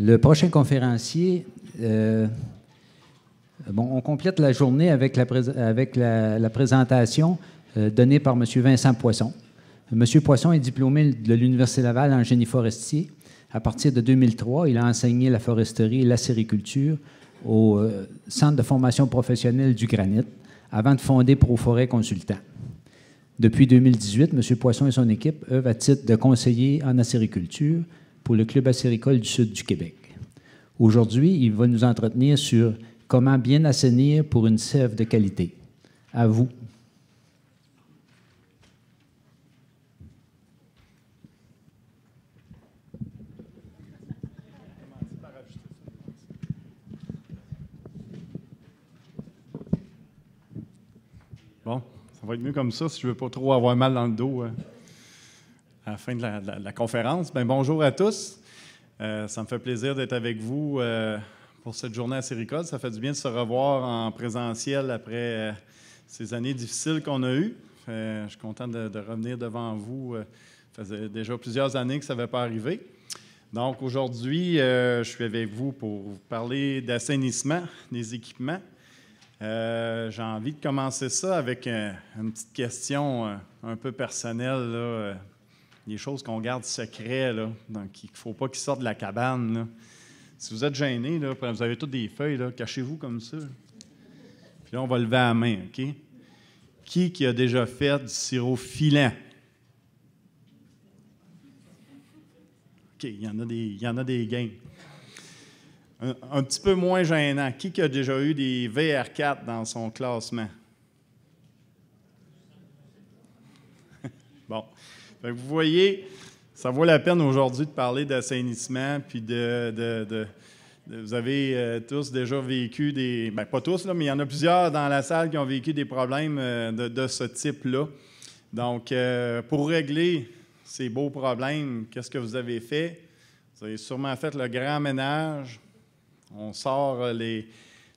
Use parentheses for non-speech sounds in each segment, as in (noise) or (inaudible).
Le prochain conférencier, euh, on complète la journée avec la, présentation euh, donnée par M. Vincent Poisson. M. Poisson est diplômé de l'Université Laval en génie forestier. À partir de 2003, il a enseigné la foresterie et la au euh, Centre de formation professionnelle du Granit avant de fonder Proforêt Consultant. Depuis 2018, M. Poisson et son équipe œuvrent à titre de conseiller en acériculture pour le Club acéricole du Sud du Québec. Aujourd'hui, il va nous entretenir sur comment bien assainir pour une sève de qualité. À vous. Bon, ça va être mieux comme ça si je veux pas trop avoir mal dans le dos. Hein à la fin de la, conférence. Bien, bonjour à tous. Euh, ça me fait plaisir d'être avec vous euh, pour cette journée à Séricode. Ça fait du bien de se revoir en présentiel après euh, ces années difficiles qu'on a eues. je suis content de, revenir devant vous. ça faisait déjà plusieurs années que ça n'avait pas arrivé. Donc aujourd'hui, je suis avec vous pour vous parler d'assainissement des équipements. j'ai envie de commencer ça avec une petite question un peu personnelle, des choses qu'on garde secret, donc il ne faut pas qu'ils sortent de la cabane. Si vous êtes gêné, vous avez toutes des feuilles, cachez-vous comme ça. Puis là, on va lever la main, OK? Qui qui a déjà fait du sirop filant? OK, il y en a des, il y en a des gains. Un, petit peu moins gênant. Qui qui a déjà eu des VR4 dans son classement? vous voyez, ça vaut la peine aujourd'hui de parler d'assainissement, puis de, Vous avez euh, tous déjà vécu des... Ben, pas tous, mais il y en a plusieurs dans la salle qui ont vécu des problèmes euh, de, ce type-là. Donc, euh, pour régler ces beaux problèmes, qu'est-ce que vous avez fait? Vous avez sûrement fait le grand ménage. On sort les,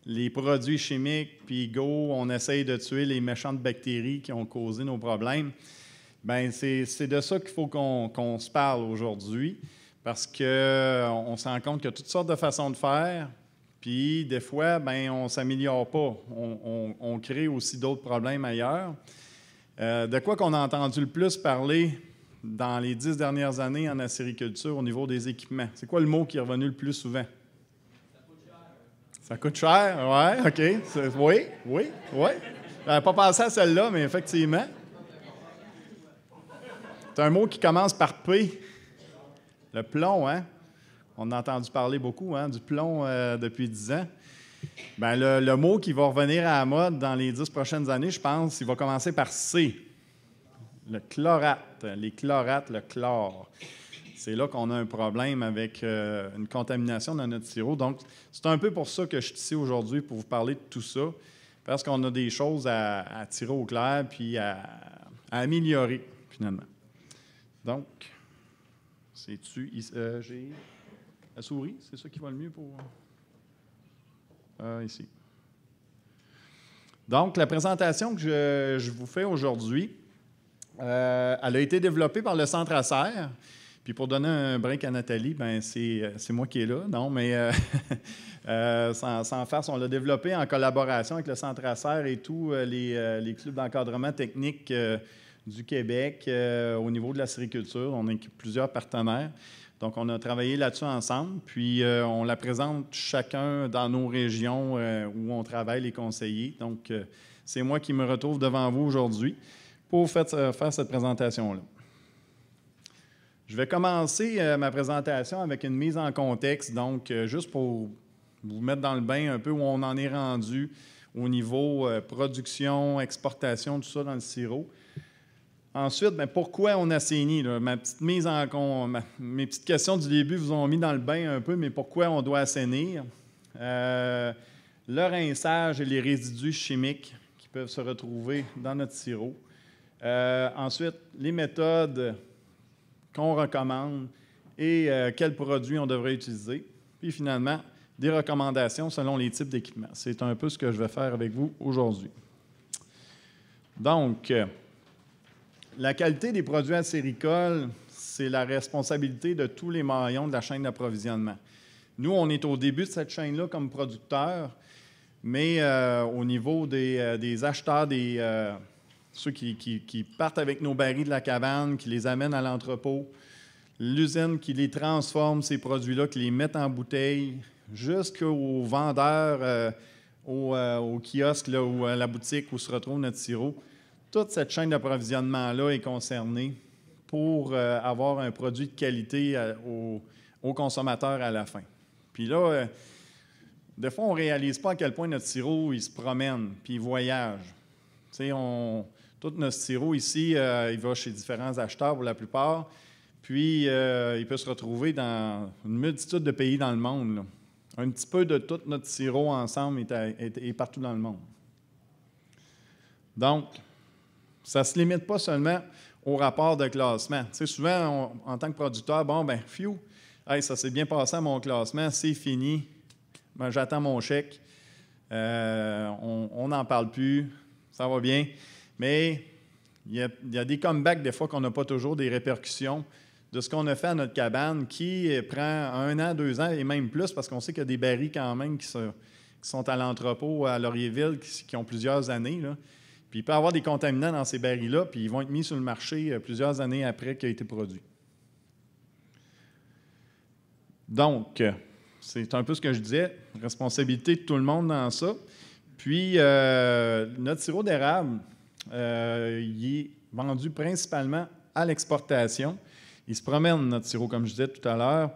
les produits chimiques, puis go, on essaye de tuer les méchantes bactéries qui ont causé nos problèmes. Bien, c'est de ça qu'il faut qu'on se parle aujourd'hui parce qu'on se rend compte qu'il y a toutes sortes de façons de faire, puis des fois, ben, on ne s'améliore pas. On, on, crée aussi d'autres problèmes ailleurs. Euh, de quoi qu'on a entendu le plus parler dans les dix dernières années en acériculture au niveau des équipements? C'est quoi le mot qui est revenu le plus souvent? Ça coûte cher. Ça coûte cher, ouais, OK. Oui, oui, oui. pas pensé à celle-là, mais effectivement. C'est un mot qui commence par P. Le plomb, hein? On a entendu parler beaucoup hein, du plomb euh, depuis dix ans. Ben le, mot qui va revenir à la mode dans les dix prochaines années, je pense, il va commencer par C. Le chlorate, les chlorates, le chlore. C'est là qu'on a un problème avec euh, une contamination dans notre sirop. Donc, c'est un peu pour ça que je suis ici aujourd'hui, pour vous parler de tout ça, parce qu'on a des choses à, tirer au clair puis à améliorer, finalement. Donc, c'est-tu. Euh, j'ai la souris, c'est ça qui va le mieux pour. Euh, ici. Donc, la présentation que je, vous fais aujourd'hui, euh, elle a été développée par le Centre Acer. Puis pour donner un break à Nathalie, ben c'est moi qui est là, non, mais (laughs) sans, sans, on l'a développé en collaboration avec le Centre Acer et tous les, les, clubs d'encadrement technique du Québec euh, au niveau de la sériculture. On est plusieurs partenaires. Donc, on a travaillé là-dessus ensemble, puis euh, on la présente chacun dans nos régions euh, où on travaille, les conseillers. Donc, c'est moi qui me retrouve devant vous aujourd'hui pour faire, faire cette présentation-là. Je vais commencer ma présentation avec une mise en contexte, donc juste pour vous mettre dans le bain un peu où on en est rendu au niveau production, exportation, tout ça dans le sirop. Ensuite, ben, pourquoi on assainit? mes petites questions du début vous ont mis dans le bain un peu, mais pourquoi on doit assainir? Euh, le rinçage et les résidus chimiques qui peuvent se retrouver dans notre sirop. Euh, ensuite, les méthodes qu'on recommande et euh, quels produits on devrait utiliser. Puis finalement, des recommandations selon les types d'équipements. C'est un peu ce que je vais faire avec vous aujourd'hui. Donc, la qualité des produits acéricoles, c'est la responsabilité de tous les maillons de la chaîne d'approvisionnement. Nous, on est au début de cette chaîne-là comme producteurs, mais euh, au niveau des, euh, acheteurs, des, euh, ceux qui, partent avec nos barils de la cabane, qui les amènent à l'entrepôt, l'usine qui les transforme, ces produits-là, qui les mettent en bouteille, jusqu'aux vendeurs au, kiosque là, ou à la boutique où se retrouve notre sirop toute cette chaîne d'approvisionnement-là est concernée pour euh, avoir un produit de qualité aux euh, au, à la fin. Puis là, euh, des fois, on ne réalise pas à quel point notre sirop, il se promène, puis il voyage. Tu sais, on, tout notre sirop ici, il va chez différents acheteurs pour la plupart, puis il peut se retrouver dans une multitude de pays dans le monde. Un petit peu de tout notre sirop ensemble est, est partout dans le monde. Donc, ça ne se limite pas seulement au rapport de classement. souvent, en tant que producteur, bon, ben, phew, ça s'est bien passé à mon classement, c'est fini, ben, j'attends mon chèque, euh, on n'en parle plus, ça va bien. Mais il y, a des comebacks, des fois, qu'on n'a pas toujours des répercussions de ce qu'on a fait à notre cabane qui prend un an, deux ans et même plus parce qu'on sait qu'il y a des barils quand même qui, sont à l'entrepôt à Laurierville qui, ont plusieurs années. Là il peut y avoir des contaminants dans ces barils-là, puis ils vont être mis sur le marché euh, plusieurs années après qu'il a été produit. Donc, euh, c'est un peu ce que je disais, responsabilité de tout le monde dans ça. Puis, euh, notre sirop d'érable, il est vendu principalement à l'exportation. Il se promène, notre sirop, comme je disais tout à l'heure.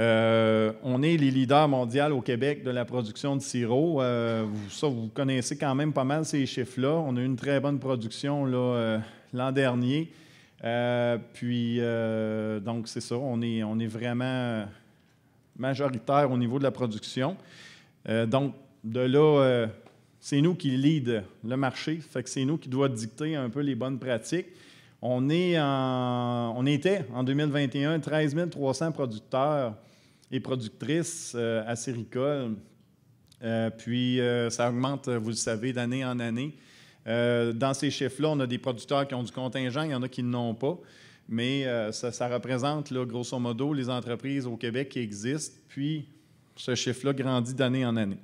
Euh, on est les leaders mondiaux au Québec de la production de sirop. Euh, vous connaissez quand même pas mal ces chiffres-là. On a eu une très bonne production euh, l'an dernier. puis, donc, c'est ça, on est, on est vraiment majoritaire au niveau de la production. donc, de là, c'est nous qui lead le marché, fait que c'est nous qui doit dicter un peu les bonnes pratiques. On, est en, on était en 2021 13 300 producteurs et productrice euh, à Séricole. Euh, puis euh, ça augmente, vous le savez, d'année en année. dans ces chiffres-là, on a des producteurs qui ont du contingent, il y en a qui n'ont pas mais ça, représente, grosso modo, les entreprises au Québec qui existent, puis ce chiffre-là grandit d'année en année.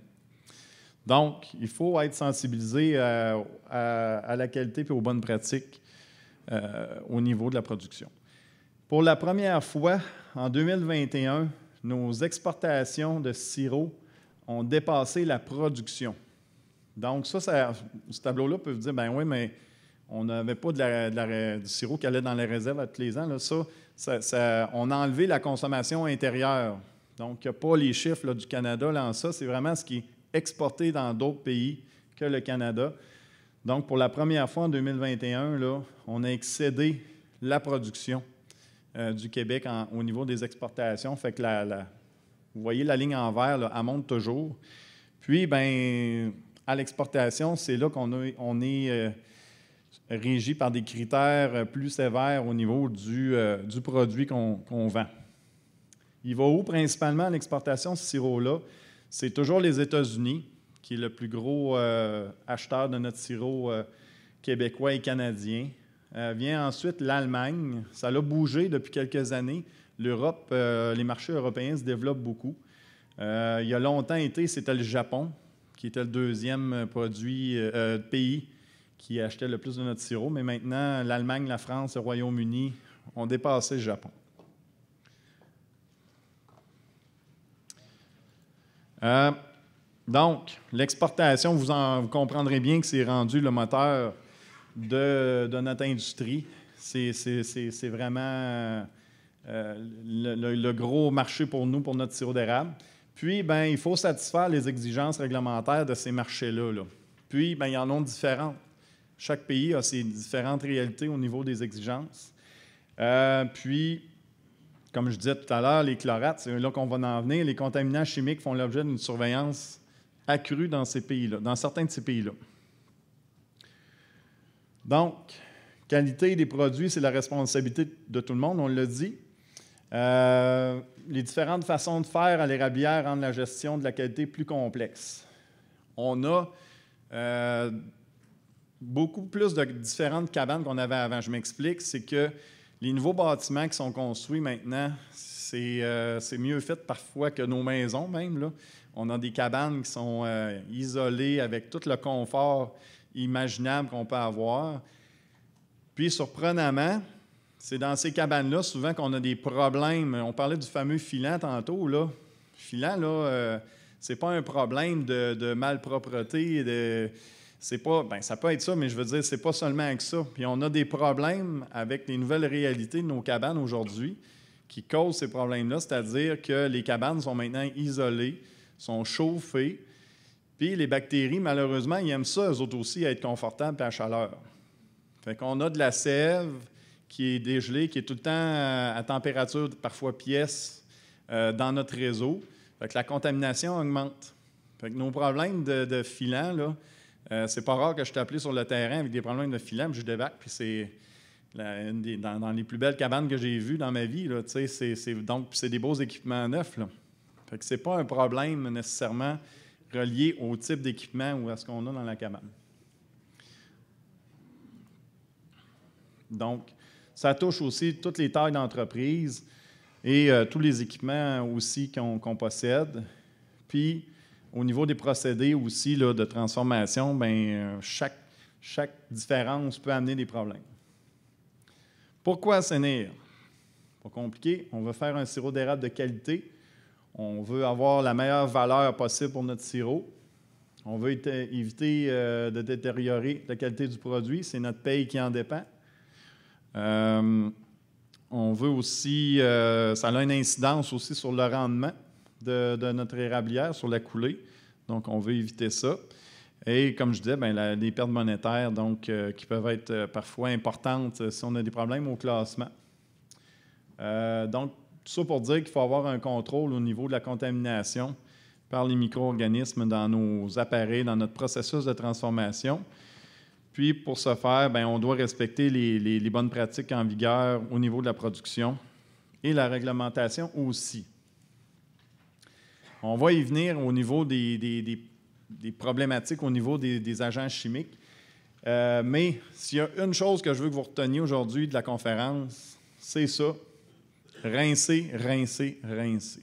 Donc, il faut être sensibilisé à, la qualité et aux bonnes pratiques au niveau de la production. Pour la première fois, en 2021, nos exportations de sirop ont dépassé la production. Donc, ça, ce tableau-là peut vous dire, ben oui, mais on n'avait pas de du sirop qui allait dans les réserves à tous les ans. Là. Ça, on a enlevé la consommation intérieure. Donc, il n'y a pas les chiffres du Canada là, ça. C'est vraiment ce qui est exporté dans d'autres pays que le Canada. Donc, pour la première fois en 2021, là, on a excédé la production euh, du Québec au niveau des exportations. Fait que la, vous voyez la ligne en vert, elle monte toujours. Puis, ben, à l'exportation, c'est là qu'on est euh, régi par des critères euh, plus sévères au niveau du, du produit qu'on vend. Il va où principalement à l'exportation, ce sirop-là? C'est toujours les États-Unis, qui est le plus gros acheteur de notre sirop québécois et canadien. Euh, vient ensuite l'Allemagne. Ça l'a bougé depuis quelques années. L'Europe, euh, les marchés européens se développent beaucoup. Euh, il y a longtemps été, c'était le Japon qui était le deuxième produit pays qui achetait le plus de notre sirop. Mais maintenant, l'Allemagne, la France, le Royaume-Uni ont dépassé le Japon. donc, l'exportation, vous, vous comprendrez bien que c'est rendu le moteur de, notre industrie. C'est vraiment euh, le, gros marché pour nous, pour notre sirop d'érable. Puis, ben, il faut satisfaire les exigences réglementaires de ces marchés-là. Là. Puis, ben, il y en a différentes. Chaque pays a ses différentes réalités au niveau des exigences. Euh, puis, comme je disais tout à l'heure, les chlorates, c'est là qu'on va en venir. Les contaminants chimiques font l'objet d'une surveillance accrue dans ces pays-là, dans certains de ces pays-là. Donc, qualité des produits, c'est la responsabilité de tout le monde, on l'a dit. Euh, les différentes façons de faire à l'érablière rendent la gestion de la qualité plus complexe. On a euh, beaucoup plus de différentes cabanes qu'on avait avant. Je m'explique, c'est que les nouveaux bâtiments qui sont construits maintenant, c'est euh, mieux fait parfois que nos maisons même. Là. On a des cabanes qui sont isolées avec tout le confort imaginables qu'on peut avoir. Puis, surprenamment, c'est dans ces cabanes-là souvent qu'on a des problèmes. On parlait du fameux filant tantôt. Là. Filant, là, euh, c'est pas un problème de, malpropreté. De, c'est pas, ben, ça peut être ça, mais je veux dire, c'est pas seulement avec ça. Puis on a des problèmes avec les nouvelles réalités de nos cabanes aujourd'hui qui causent ces problèmes-là, c'est-à-dire que les cabanes sont maintenant isolées, sont chauffées, puis les bactéries, malheureusement, ils aiment ça, eux autres aussi, à être confortables et à la chaleur. Fait qu'on a de la sève qui est dégelée, qui est tout le temps euh, à température, parfois pièce, euh, dans notre réseau. Fait que la contamination augmente. Fait que nos problèmes de, de euh, c'est pas rare que je t'appelle sur le terrain avec des problèmes de filant, puis je débarque, puis c'est dans, dans, les plus belles cabanes que j'ai vues dans ma vie. Là, c'est, donc, c'est des beaux équipements neufs. Là. Fait que c'est pas un problème nécessairement relié au type d'équipement ou à ce qu'on a dans la cabane. Donc, ça touche aussi toutes les tailles d'entreprise et euh, tous les équipements aussi qu'on possède. Puis, au niveau des procédés aussi de transformation, bien, euh, chaque, chaque différence peut amener des problèmes. Pourquoi assainir? Pas compliqué. On veut faire un sirop d'érable de qualité on veut avoir la meilleure valeur possible pour notre sirop. On veut éviter euh, de détériorer la qualité du produit. C'est notre paye qui en dépend. Euh, on veut aussi, euh, ça a une incidence aussi sur le rendement de, notre érablière, sur la coulée. Donc, on veut éviter ça. Et comme je disais, bien, les pertes monétaires donc, qui peuvent être parfois importantes si on a des problèmes au classement. donc, tout ça pour dire qu'il faut avoir un contrôle au niveau de la contamination par les micro-organismes dans nos appareils, dans notre processus de transformation. Puis, pour ce faire, ben, on doit respecter les, bonnes pratiques en vigueur au niveau de la production et la réglementation aussi. On va y venir au niveau des, problématiques au niveau des, agents chimiques. Euh, mais s'il y a une chose que je veux que vous reteniez aujourd'hui de la conférence, c'est ça, Rincer, rincer, rincer.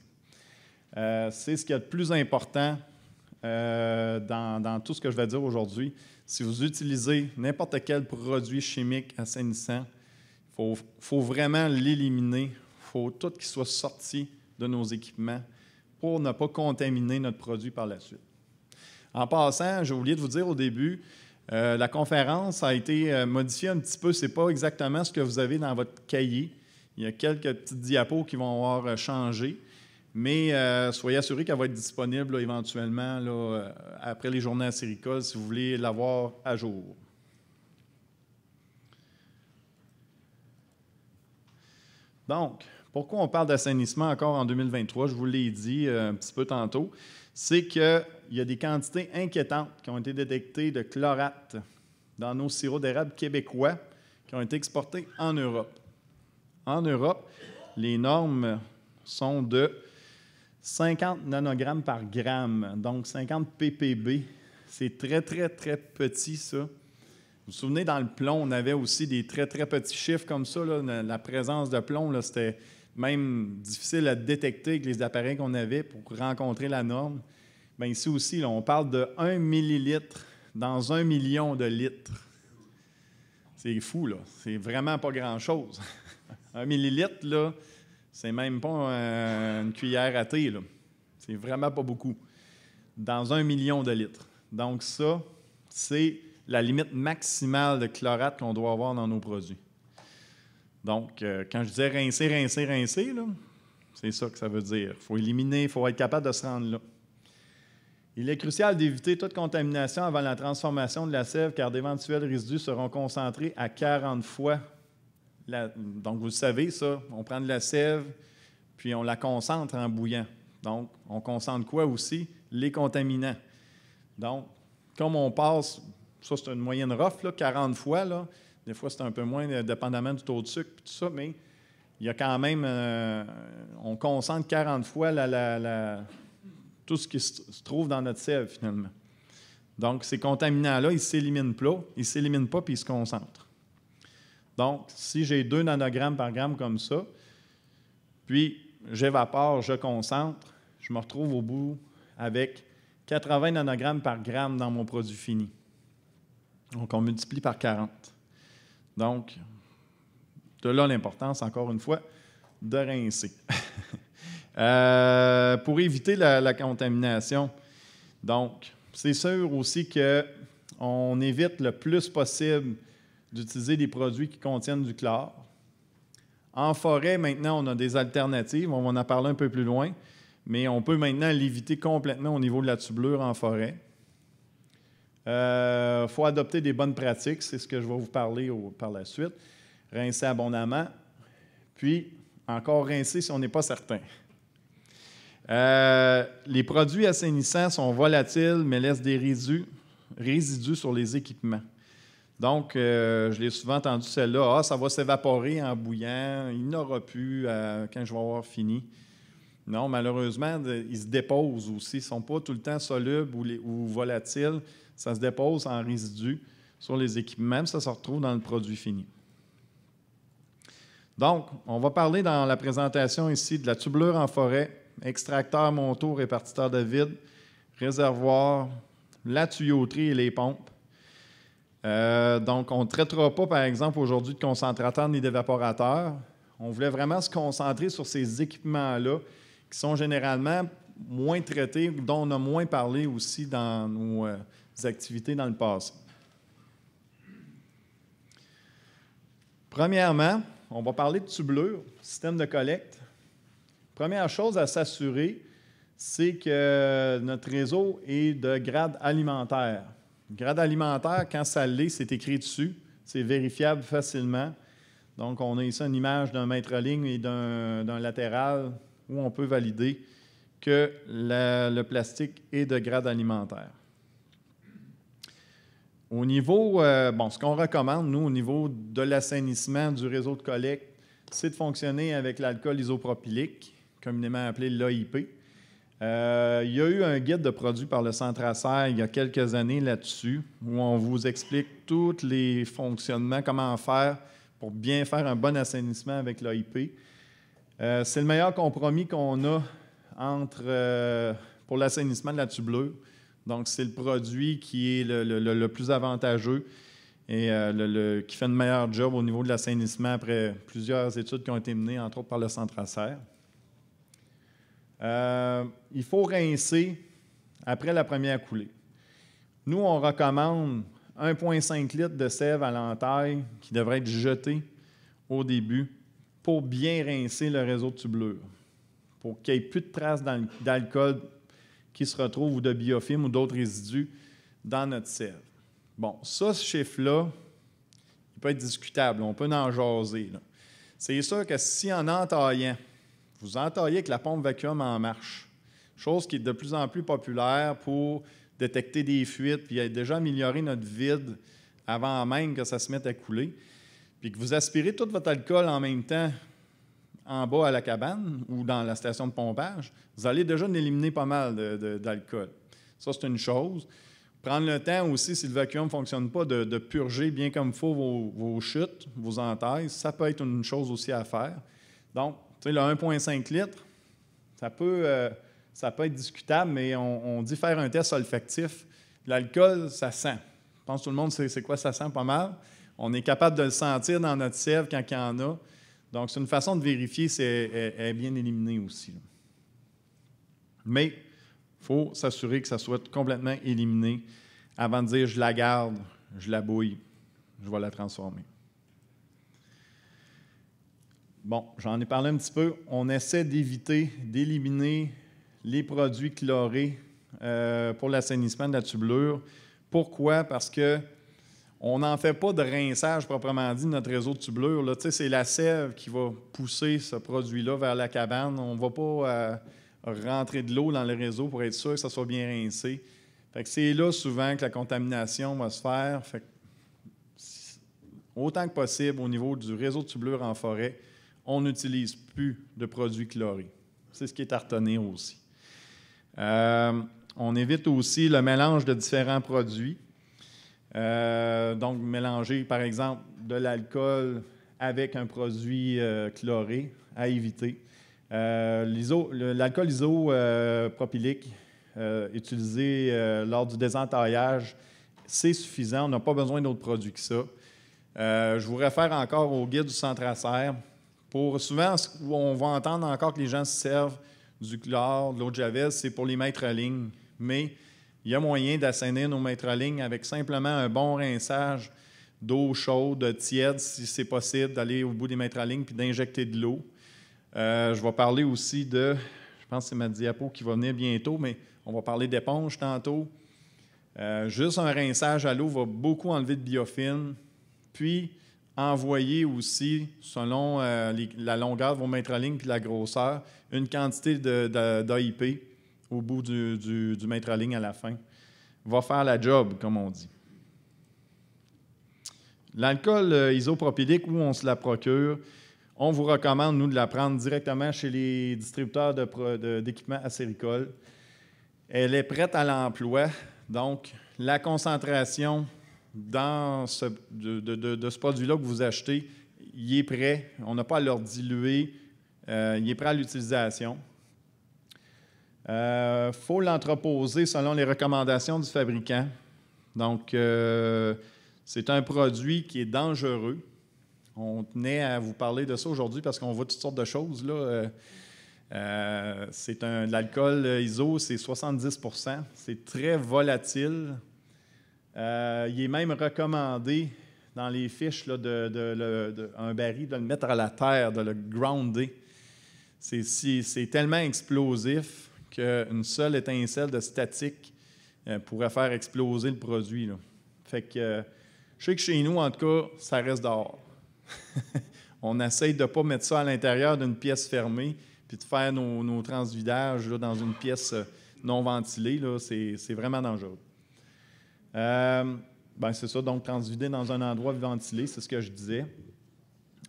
Euh, c'est ce qui est le plus important euh, dans, tout ce que je vais dire aujourd'hui. Si vous utilisez n'importe quel produit chimique assainissant, il faut, vraiment l'éliminer. Il faut tout qui soit sorti de nos équipements pour ne pas contaminer notre produit par la suite. En passant, j'ai oublié de vous dire au début, euh, la conférence a été modifiée un petit peu. Ce n'est pas exactement ce que vous avez dans votre cahier. Il y a quelques petites diapos qui vont avoir euh, changé, mais euh, soyez assurés qu'elle va être disponible éventuellement euh, après les journées à si vous voulez l'avoir à jour. Donc, pourquoi on parle d'assainissement encore en 2023? Je vous l'ai dit un petit peu tantôt. C'est qu'il y a des quantités inquiétantes qui ont été détectées de chlorate dans nos sirops d'érable québécois qui ont été exportés en Europe. En Europe, les normes sont de 50 nanogrammes par gramme, donc 50 ppb. C'est très, très, très petit, ça. Vous vous souvenez, dans le plomb, on avait aussi des très, très petits chiffres comme ça. La présence de plomb, c'était même difficile à détecter avec les appareils qu'on avait pour rencontrer la norme. Bien, ici aussi, on parle de 1 millilitre dans 1 million de litres. C'est fou, là. C'est vraiment pas grand-chose. (laughs) Un millilitre, là, c'est même pas une cuillère à thé. Là. C'est vraiment pas beaucoup. Dans un million de litres. Donc, ça, c'est la limite maximale de chlorate qu'on doit avoir dans nos produits. Donc, euh, quand je dis rincer, rincer, rincer, c'est ça que ça veut dire. Il faut éliminer, il faut être capable de se rendre là. Il est crucial d'éviter toute contamination avant la transformation de la sève car d'éventuels résidus seront concentrés à 40 fois donc, vous le savez, ça, on prend de la sève, puis on la concentre en bouillant. Donc, on concentre quoi aussi? Les contaminants. Donc, comme on passe, ça c'est une moyenne rough, 40 fois, des fois c'est un peu moins, dépendamment du taux de sucre, puis tout ça, mais il y a quand même, euh, on concentre 40 fois tout ce qui se trouve dans notre sève finalement. Donc, ces contaminants-là, ils ne s'éliminent pas, ils s'éliminent pas, puis ils se concentrent. Donc, si j'ai 2 nanogrammes par gramme comme ça, puis j'évapore, je concentre, je me retrouve au bout avec 80 nanogrammes par gramme dans mon produit fini. Donc, on multiplie par 40. Donc, de là l'importance, encore une fois, de rincer. (laughs) Euh, pour éviter la, la contamination. Donc, c'est sûr aussi qu'on évite le plus possible d'utiliser des produits qui contiennent du chlore. En forêt, maintenant, on a des alternatives. On va en parler un peu plus loin. Mais on peut maintenant l'éviter complètement au niveau de la tubulure en forêt. Il euh, faut adopter des bonnes pratiques. C'est ce que je vais vous parler par la suite. Rincer abondamment. Puis, encore rincer si on n'est pas certain. Euh, les produits assainissants sont volatiles, mais laissent des résidus sur les équipements. Donc, euh, je l'ai souvent entendu celle-là. Ah, ça va s'évaporer en bouillant. Il n'aura plus euh, quand je vais avoir fini. Non, malheureusement, ils se déposent aussi. Ils ne sont pas tout le temps solubles ou, volatiles. Ça se dépose en résidus sur les équipements, ça se retrouve dans le produit fini. Donc, on va parler dans la présentation ici de la tubulure en forêt, extracteur, monteau, répartiteur de vide, réservoir, la tuyauterie et les pompes. Euh, donc, on ne traitera pas, par exemple, aujourd'hui de concentrateurs ni d'évaporateurs. On voulait vraiment se concentrer sur ces équipements-là qui sont généralement moins traités, dont on a moins parlé aussi dans nos euh, activités dans le passé. Premièrement, on va parler de tubulure, système de collecte. Première chose à s'assurer, c'est que notre réseau est de grade alimentaire. Grade alimentaire, quand ça l'est, c'est écrit dessus. C'est vérifiable facilement. Donc, on a ici une image d'un maître ligne et d'un latéral où on peut valider que le plastique est de grade alimentaire. Au niveau, euh, bon, ce qu'on recommande, nous, au niveau de l'assainissement du réseau de collecte, c'est de fonctionner avec l'alcool isopropylique, communément appelé l'AIP. Euh, il y a eu un guide de produits par le Centre Acer il y a quelques années là-dessus, où on vous explique tous les fonctionnements, comment faire pour bien faire un bon assainissement avec l'OIP. Euh, c'est le meilleur compromis qu'on a entre, euh, pour l'assainissement de la tube bleue. Donc, c'est le produit qui est le, plus avantageux et qui fait le meilleur job au niveau de l'assainissement après plusieurs études qui ont été menées, entre autres par le Centre Acer. Euh, il faut rincer après la première coulée. Nous, on recommande 1,5 litre de sève à l'entaille qui devrait être jeté au début pour bien rincer le réseau de tubulure, pour qu'il n'y ait plus de traces d'alcool qui se retrouvent ou de biofilm ou d'autres résidus dans notre sève. Bon, ça, ce chiffre-là, il peut être discutable. On peut en jaser. C'est sûr que si en entaillant, vous entaillez avec la pompe vacuum en marche, chose qui est de plus en plus populaire pour détecter des fuites, puis déjà améliorer notre vide avant même que ça se mette à couler, puis que vous aspirez tout votre alcool en même temps en bas à la cabane ou dans la station de pompage, vous allez déjà éliminer pas mal d'alcool. Ça, c'est une chose. Prendre le temps aussi, si le vacuum ne fonctionne pas, de, purger bien comme il faut vos, vos, chutes, vos entailles. Ça peut être une chose aussi à faire. Donc, tu sais, le 1,5 litre, ça peut, euh, ça peut être discutable, mais on, dit faire un test olfactif. L'alcool, ça sent. Je pense que tout le monde sait c'est quoi ça sent pas mal. On est capable de le sentir dans notre sève quand il y en a. Donc, c'est une façon de vérifier si elle, est bien éliminée aussi. Mais il faut s'assurer que ça soit complètement éliminé avant de dire je la garde, je la bouille, je vais la transformer. Bon, j'en ai parlé un petit peu. On essaie d'éviter, d'éliminer les produits chlorés euh, pour l'assainissement de la tubulure. Pourquoi? Parce que on n'en fait pas de rinçage proprement dit, notre réseau de tubulure. C'est la sève qui va pousser ce produit-là vers la cabane. On ne va pas euh, rentrer de l'eau dans le réseau pour être sûr que ça soit bien rincé. c'est là souvent que la contamination va se faire. autant que possible, au niveau du réseau de tubulure en forêt, on n'utilise plus de produits chlorés. C'est ce qui est à aussi. Euh, on évite aussi le mélange de différents produits. Euh, donc, mélanger, par exemple, de l'alcool avec un produit euh, chloré à éviter. L'alcool iso, isopropylique utilisé lors du désentaillage, c'est suffisant. On n'a pas besoin d'autres produits que ça. je vous réfère encore au guide du centre à pour souvent, on va entendre encore que les gens se servent du chlore, de l'eau de Javel, c'est pour les mettre à ligne. Mais il y a moyen d'assainir nos maîtres à ligne avec simplement un bon rinçage d'eau chaude, tiède, si c'est possible, d'aller au bout des maîtres à ligne puis d'injecter de l'eau. Euh, je vais parler aussi de, je pense que c'est ma diapo qui va venir bientôt, mais on va parler d'éponge tantôt. Euh, juste un rinçage à l'eau va beaucoup enlever de biofilm. Puis, envoyer aussi, selon euh, la longueur de vos mètres lignes et la grosseur, une quantité d'AIP au bout du, du, mètre à ligne à la fin. Va faire la job, comme on dit. L'alcool euh, isopropylique, où on se la procure, on vous recommande, nous, de la prendre directement chez les distributeurs d'équipements acéricoles. Elle est prête à l'emploi, donc la concentration dans ce, de, ce produit-là que vous achetez, il est prêt. On n'a pas à le diluer. Euh, il est prêt à l'utilisation. Il euh, faut l'entreposer selon les recommandations du fabricant. Donc, euh, c'est un produit qui est dangereux. On tenait à vous parler de ça aujourd'hui parce qu'on voit toutes sortes de choses. Là. c'est un, l'alcool ISO, c'est 70 C'est très volatile. Euh, il est même recommandé dans les fiches d'un de, baril de le mettre à la terre, de le grounder. C'est, tellement explosif qu'une seule étincelle de statique euh, pourrait faire exploser le produit. Fait que euh, je sais que chez nous, en tout cas, ça reste dehors. (laughs) On essaye de ne pas mettre ça à l'intérieur d'une pièce fermée puis de faire nos, transvidages dans une pièce non ventilée. c'est vraiment dangereux. Euh, ben, c'est ça, donc transvider dans un endroit ventilé, c'est ce que je disais.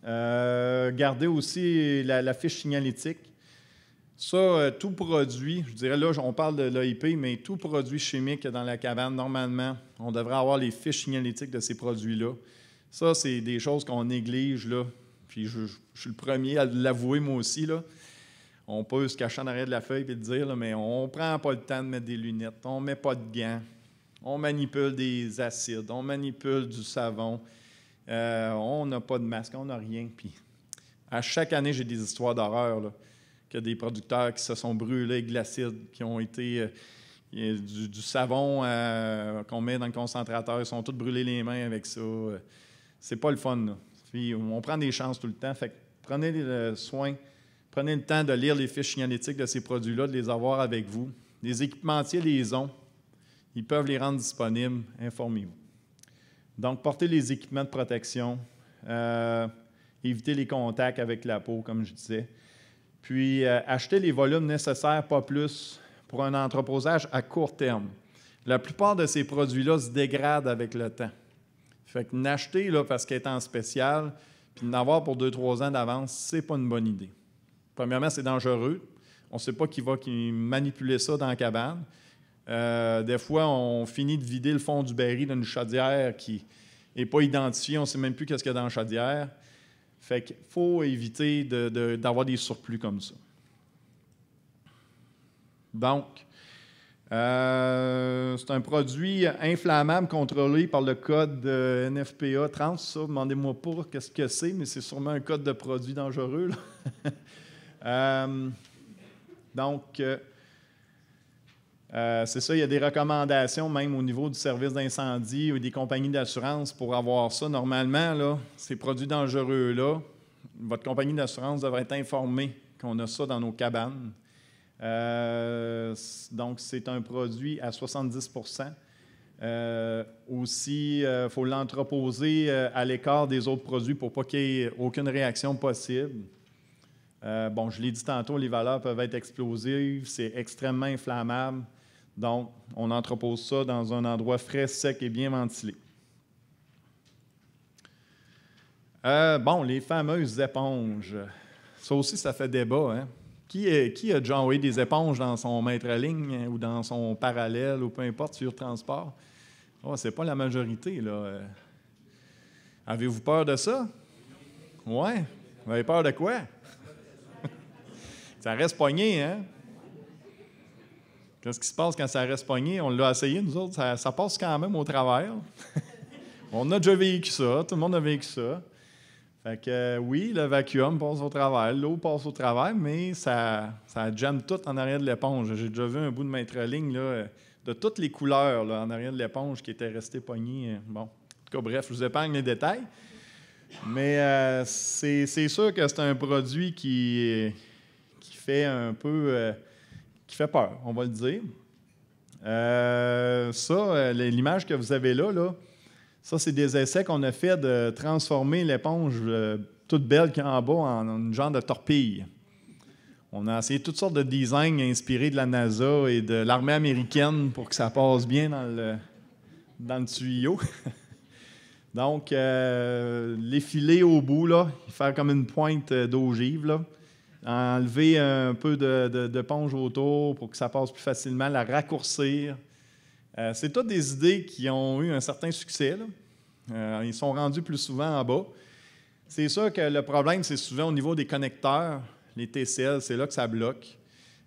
Gardez euh, garder aussi la, fiche signalétique. Ça, euh, tout produit, je dirais là, on parle de l'IP, mais tout produit chimique dans la cabane, normalement, on devrait avoir les fiches signalétiques de ces produits-là. Ça, c'est des choses qu'on néglige, là. Puis je, suis le premier à l'avouer, moi aussi, là. On peut se cacher en arrière de la feuille et dire, mais on ne prend pas le temps de mettre des lunettes, on ne met pas de gants on manipule des acides, on manipule du savon, euh, on n'a pas de masque, on n'a rien. Puis à chaque année, j'ai des histoires d'horreur, que des producteurs qui se sont brûlés avec de l'acide, qui ont été. Euh, du, savon euh, qu'on met dans le concentrateur, ils sont tous brûlés les mains avec ça. C'est pas le fun. Puis on prend des chances tout le temps. Fait prenez le soin, prenez le temps de lire les fiches analytiques de ces produits-là, de les avoir avec vous. Les équipementiers les ont. Ils peuvent les rendre disponibles. Informez-vous. Donc, porter les équipements de protection. éviter euh, évitez les contacts avec la peau, comme je disais. Puis, euh, acheter les volumes nécessaires, pas plus, pour un entreposage à court terme. La plupart de ces produits-là se dégradent avec le temps. Fait que n'acheter là, parce qu'il est en spécial, puis avoir pour deux trois ans d'avance, c'est pas une bonne idée. Premièrement, c'est dangereux. On ne sait pas qui va manipuler ça dans la cabane. Euh, des fois, on finit de vider le fond du dans une chaudière qui n'est pas identifiée. On ne sait même plus qu'est-ce qu'il y a dans la chaudière. Fait qu'il faut éviter d'avoir des surplus comme ça. Donc, euh, c'est un produit inflammable contrôlé par le code euh, NFPA 30. demandez-moi pas qu'est-ce que c'est, mais c'est sûrement un code de produit dangereux. (laughs) donc, euh, c'est ça, il y a des recommandations même au niveau du service d'incendie ou des compagnies d'assurance pour avoir ça. Normalement, ces produits dangereux-là, votre compagnie d'assurance devrait être informée qu'on a ça dans nos cabanes. Euh, donc, c'est un produit à 70 euh, Aussi, il faut l'entreposer à l'écart des autres produits pour pas qu'il n'y ait aucune réaction possible. bon, je l'ai dit tantôt, les valeurs peuvent être explosives, c'est extrêmement inflammable. Donc, on entrepose ça dans un endroit frais, sec et bien ventilé. Euh, bon, les fameuses éponges. Ça aussi, ça fait débat. Hein? Qui, a déjà envoyé des éponges dans son maître à ligne hein, ou dans son parallèle ou peu importe sur transport? Oh, c'est pas la majorité. là. Euh, avez-vous peur de ça? Oui? Vous avez peur de quoi? (laughs) ça reste poigné, hein? Qu'est-ce qui se passe quand ça reste pogné? On l'a essayé, nous autres, ça, passe quand même au travers. (laughs) on a déjà vécu ça, tout le monde a vécu ça. Fait que euh, oui, le vacuum passe au travers, l'eau passe au travers, mais ça, ça jamme tout en arrière de l'éponge. J'ai déjà vu un bout de maître ligne de toutes les couleurs en arrière de l'éponge qui était resté pogné. Bon, en tout cas, bref, je vous épargne les détails. Mais euh, c'est sûr que c'est un produit qui, qui fait un peu. Euh, fait peur, on va le dire. Euh, ça, euh, l'image que vous avez là, là ça, c'est des essais qu'on a fait de transformer l'éponge euh, toute belle qui est en bas en, une genre de torpille. On a essayé toutes sortes de designs inspirés de la NASA et de l'armée américaine pour que ça passe bien dans le, tuyau. (laughs) Donc, les filets au bout, là, faire comme une pointe d'ogive, enlever un peu de, ponge autour pour que ça passe plus facilement, la raccourcir. Euh, c'est toutes des idées qui ont eu un certain succès. Euh, ils sont rendus plus souvent en bas. C'est sûr que le problème, c'est souvent au niveau des connecteurs, les TCL, c'est là que ça bloque,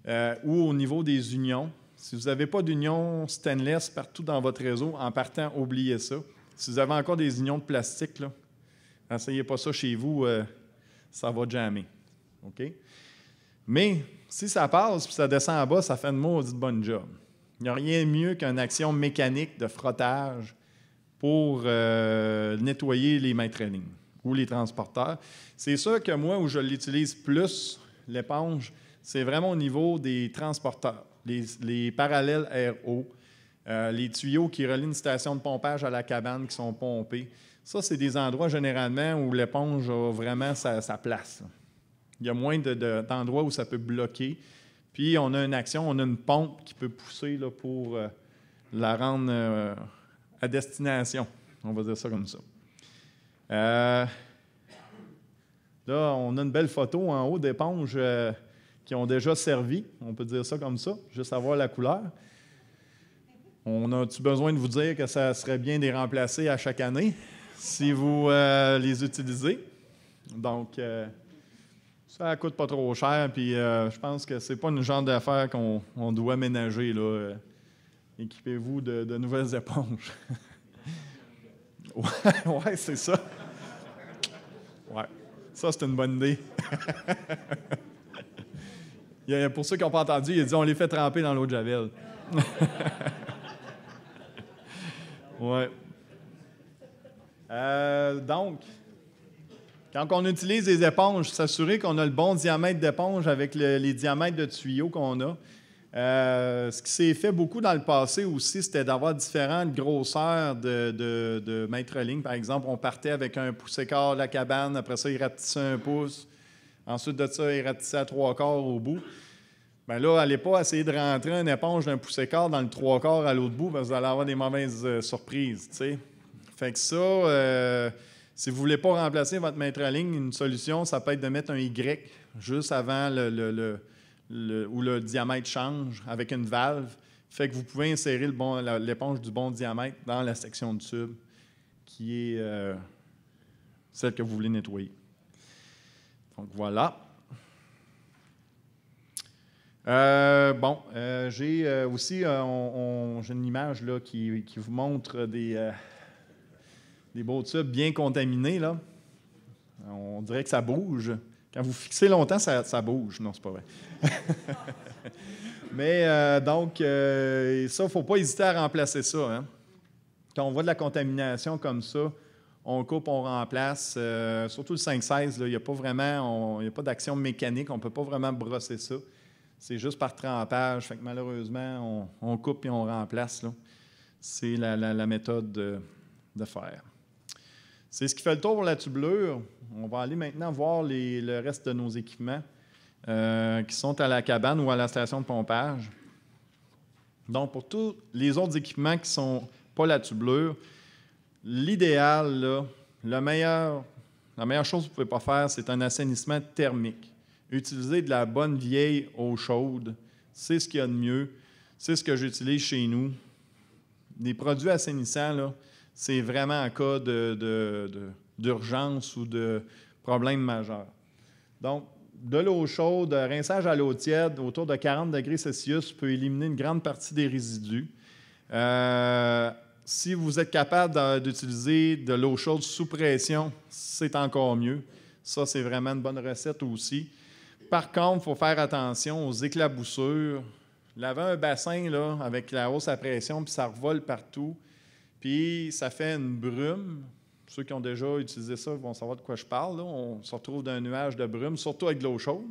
euh, ou au niveau des unions. Si vous n'avez pas d'union stainless partout dans votre réseau, en partant, oubliez ça. Si vous avez encore des unions de plastique, n'essayez pas ça chez vous, ça va jamais. OK? Mais si ça passe puis ça descend en bas, ça fait une maudite bonne job. Il n'y a rien de mieux qu'une action mécanique de frottage pour euh, nettoyer les maîtres lignes ou les transporteurs. C'est sûr que moi, où je l'utilise plus, l'éponge, c'est vraiment au niveau des transporteurs, les, parallèles RO, euh, les tuyaux qui relient une station de pompage à la cabane qui sont pompés. Ça, c'est des endroits généralement où l'éponge a vraiment sa, sa place. Il y a moins d'endroits où ça peut bloquer. Puis on a une action, on a une pompe qui peut pousser pour euh, la rendre euh, à destination. On va dire ça comme ça. Euh, là, on a une belle photo en haut d'éponges qui ont déjà servi. On peut dire ça comme ça, juste avoir la couleur. On a-tu besoin de vous dire que ça serait bien de les remplacer à chaque année si vous les utilisez? Donc, ça coûte pas trop cher, puis euh, je pense que c'est pas une genre d'affaire qu'on doit ménager. Euh, équipez-vous de, nouvelles éponges. (laughs) ouais, c'est ça. Ouais, ça, c'est une bonne idée. (laughs) pour ceux qui n'ont pas entendu, il a dit on les fait tremper dans l'eau de Javel. (laughs) ouais. Euh, donc, quand on utilise des éponges, s'assurer qu'on a le bon diamètre d'éponge avec les diamètres de tuyaux qu'on a. Euh, ce qui s'est fait beaucoup dans le passé aussi, c'était d'avoir différentes grosseurs de, de, mètres lignes. Par exemple, on partait avec un pouce écart la cabane, après ça, il ratissait un pouce. Ensuite de ça, il ratissait à trois quarts au bout. Bien là, n'allez pas essayer de rentrer une éponge d'un pouce écart dans le trois quarts à l'autre bout, parce que vous allez avoir des mauvaises euh, surprises. Fait que ça. Euh, si vous ne voulez pas remplacer votre maître à ligne, une solution, ça peut être de mettre un Y juste avant le, le, le, où le diamètre change avec une valve. Fait que vous pouvez insérer l'éponge du bon diamètre dans la section de tube qui est euh, celle que vous voulez nettoyer. Donc voilà. Euh, bon, euh, j'ai aussi une image là, qui, vous montre des des beaux tubes bien contaminés, là, on dirait que ça bouge. Quand vous fixez longtemps, ça, bouge. Non, c'est pas vrai. (laughs) Mais euh, donc, euh, ça, il ne faut pas hésiter à remplacer ça. Hein. Quand on voit de la contamination comme ça, on coupe, on remplace. Euh, surtout le 5-16, il n'y a pas vraiment, il a pas d'action mécanique, on ne peut pas vraiment brosser ça. C'est juste par trempage. Fait malheureusement, on, coupe et on remplace. C'est la, méthode de faire. C'est ce qui fait le tour pour la tubulure. On va aller maintenant voir le reste de nos équipements euh, qui sont à la cabane ou à la station de pompage. Donc, pour tous les autres équipements qui ne sont pas la tubulure, l'idéal, le meilleur, la meilleure chose que vous ne pouvez pas faire, c'est un assainissement thermique. Utiliser de la bonne vieille eau chaude. C'est ce qu'il y a de mieux. C'est ce que j'utilise chez nous. Des produits assainissants, là, c'est vraiment en cas d'urgence ou de problème majeur. Donc, de l'eau chaude, euh, rinçage à l'eau tiède autour de 40 degrés Celsius peut éliminer une grande partie des résidus. Euh, si vous êtes capable d'utiliser de l'eau chaude sous pression, c'est encore mieux. Ça, c'est vraiment une bonne recette aussi. Par contre, il faut faire attention aux éclaboussures. Laver un bassin là, avec la hausse à pression, puis ça revole partout, puis ça fait une brume. Ceux qui ont déjà utilisé ça vont savoir de quoi je parle. On se retrouve d'un nuage de brume, surtout avec de l'eau chaude.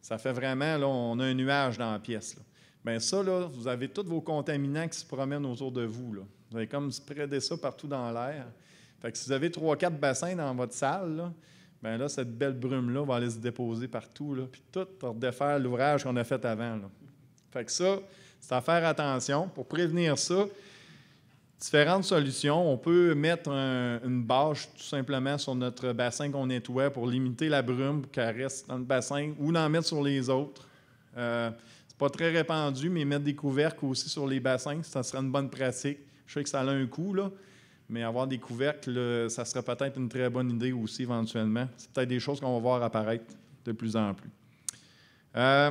Ça fait vraiment, là, on a un nuage dans la pièce. Mais Bien, ça, là, vous avez tous vos contaminants qui se promènent autour de vous. Là. Vous avez comme spreadé ça partout dans l'air. Fait que si vous avez trois, quatre bassins dans votre salle, là, bien là, cette belle brume-là va aller se déposer partout, là, puis tout pour défaire l'ouvrage qu'on a fait avant. Fait que ça, c'est à faire attention. Pour prévenir ça, différentes solutions. On peut mettre une bâche tout simplement sur notre bassin qu'on nettoie pour limiter la brume, qui reste dans le bassin, ou l'en mettre sur les autres. Euh, c'est pas très répandu, mais mettre des couvercles aussi sur les bassins, ça serait une bonne pratique. Je sais que ça a un coût, mais avoir des couvercles, euh, ça serait peut-être une très bonne idée aussi éventuellement. C'est peut-être des choses qu'on va voir apparaître de plus en plus. Euh,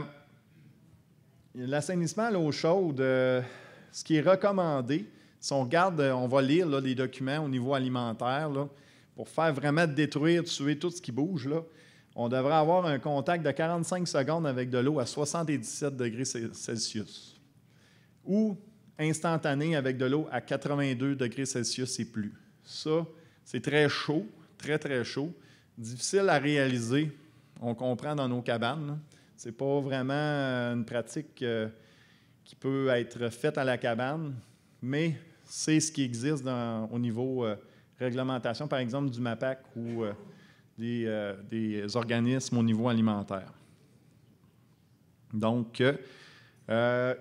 l'assainissement à l'eau chaude, euh, ce qui est recommandé, si on regarde, euh, on va lire là, les documents au niveau alimentaire pour faire vraiment détruire, tuer tout ce qui bouge. Là, on devrait avoir un contact de 45 secondes avec de l'eau à 77 degrés Celsius ou instantané avec de l'eau à 82 degrés Celsius et plus. Ça, c'est très chaud, très, très chaud. Difficile à réaliser, on comprend dans nos cabanes. Ce n'est pas vraiment euh, une pratique euh, qui peut être faite à la cabane, mais c'est ce qui existe dans, au niveau euh, réglementation, par exemple, du MAPAC ou euh, euh, des, organismes au niveau alimentaire. Donc, fait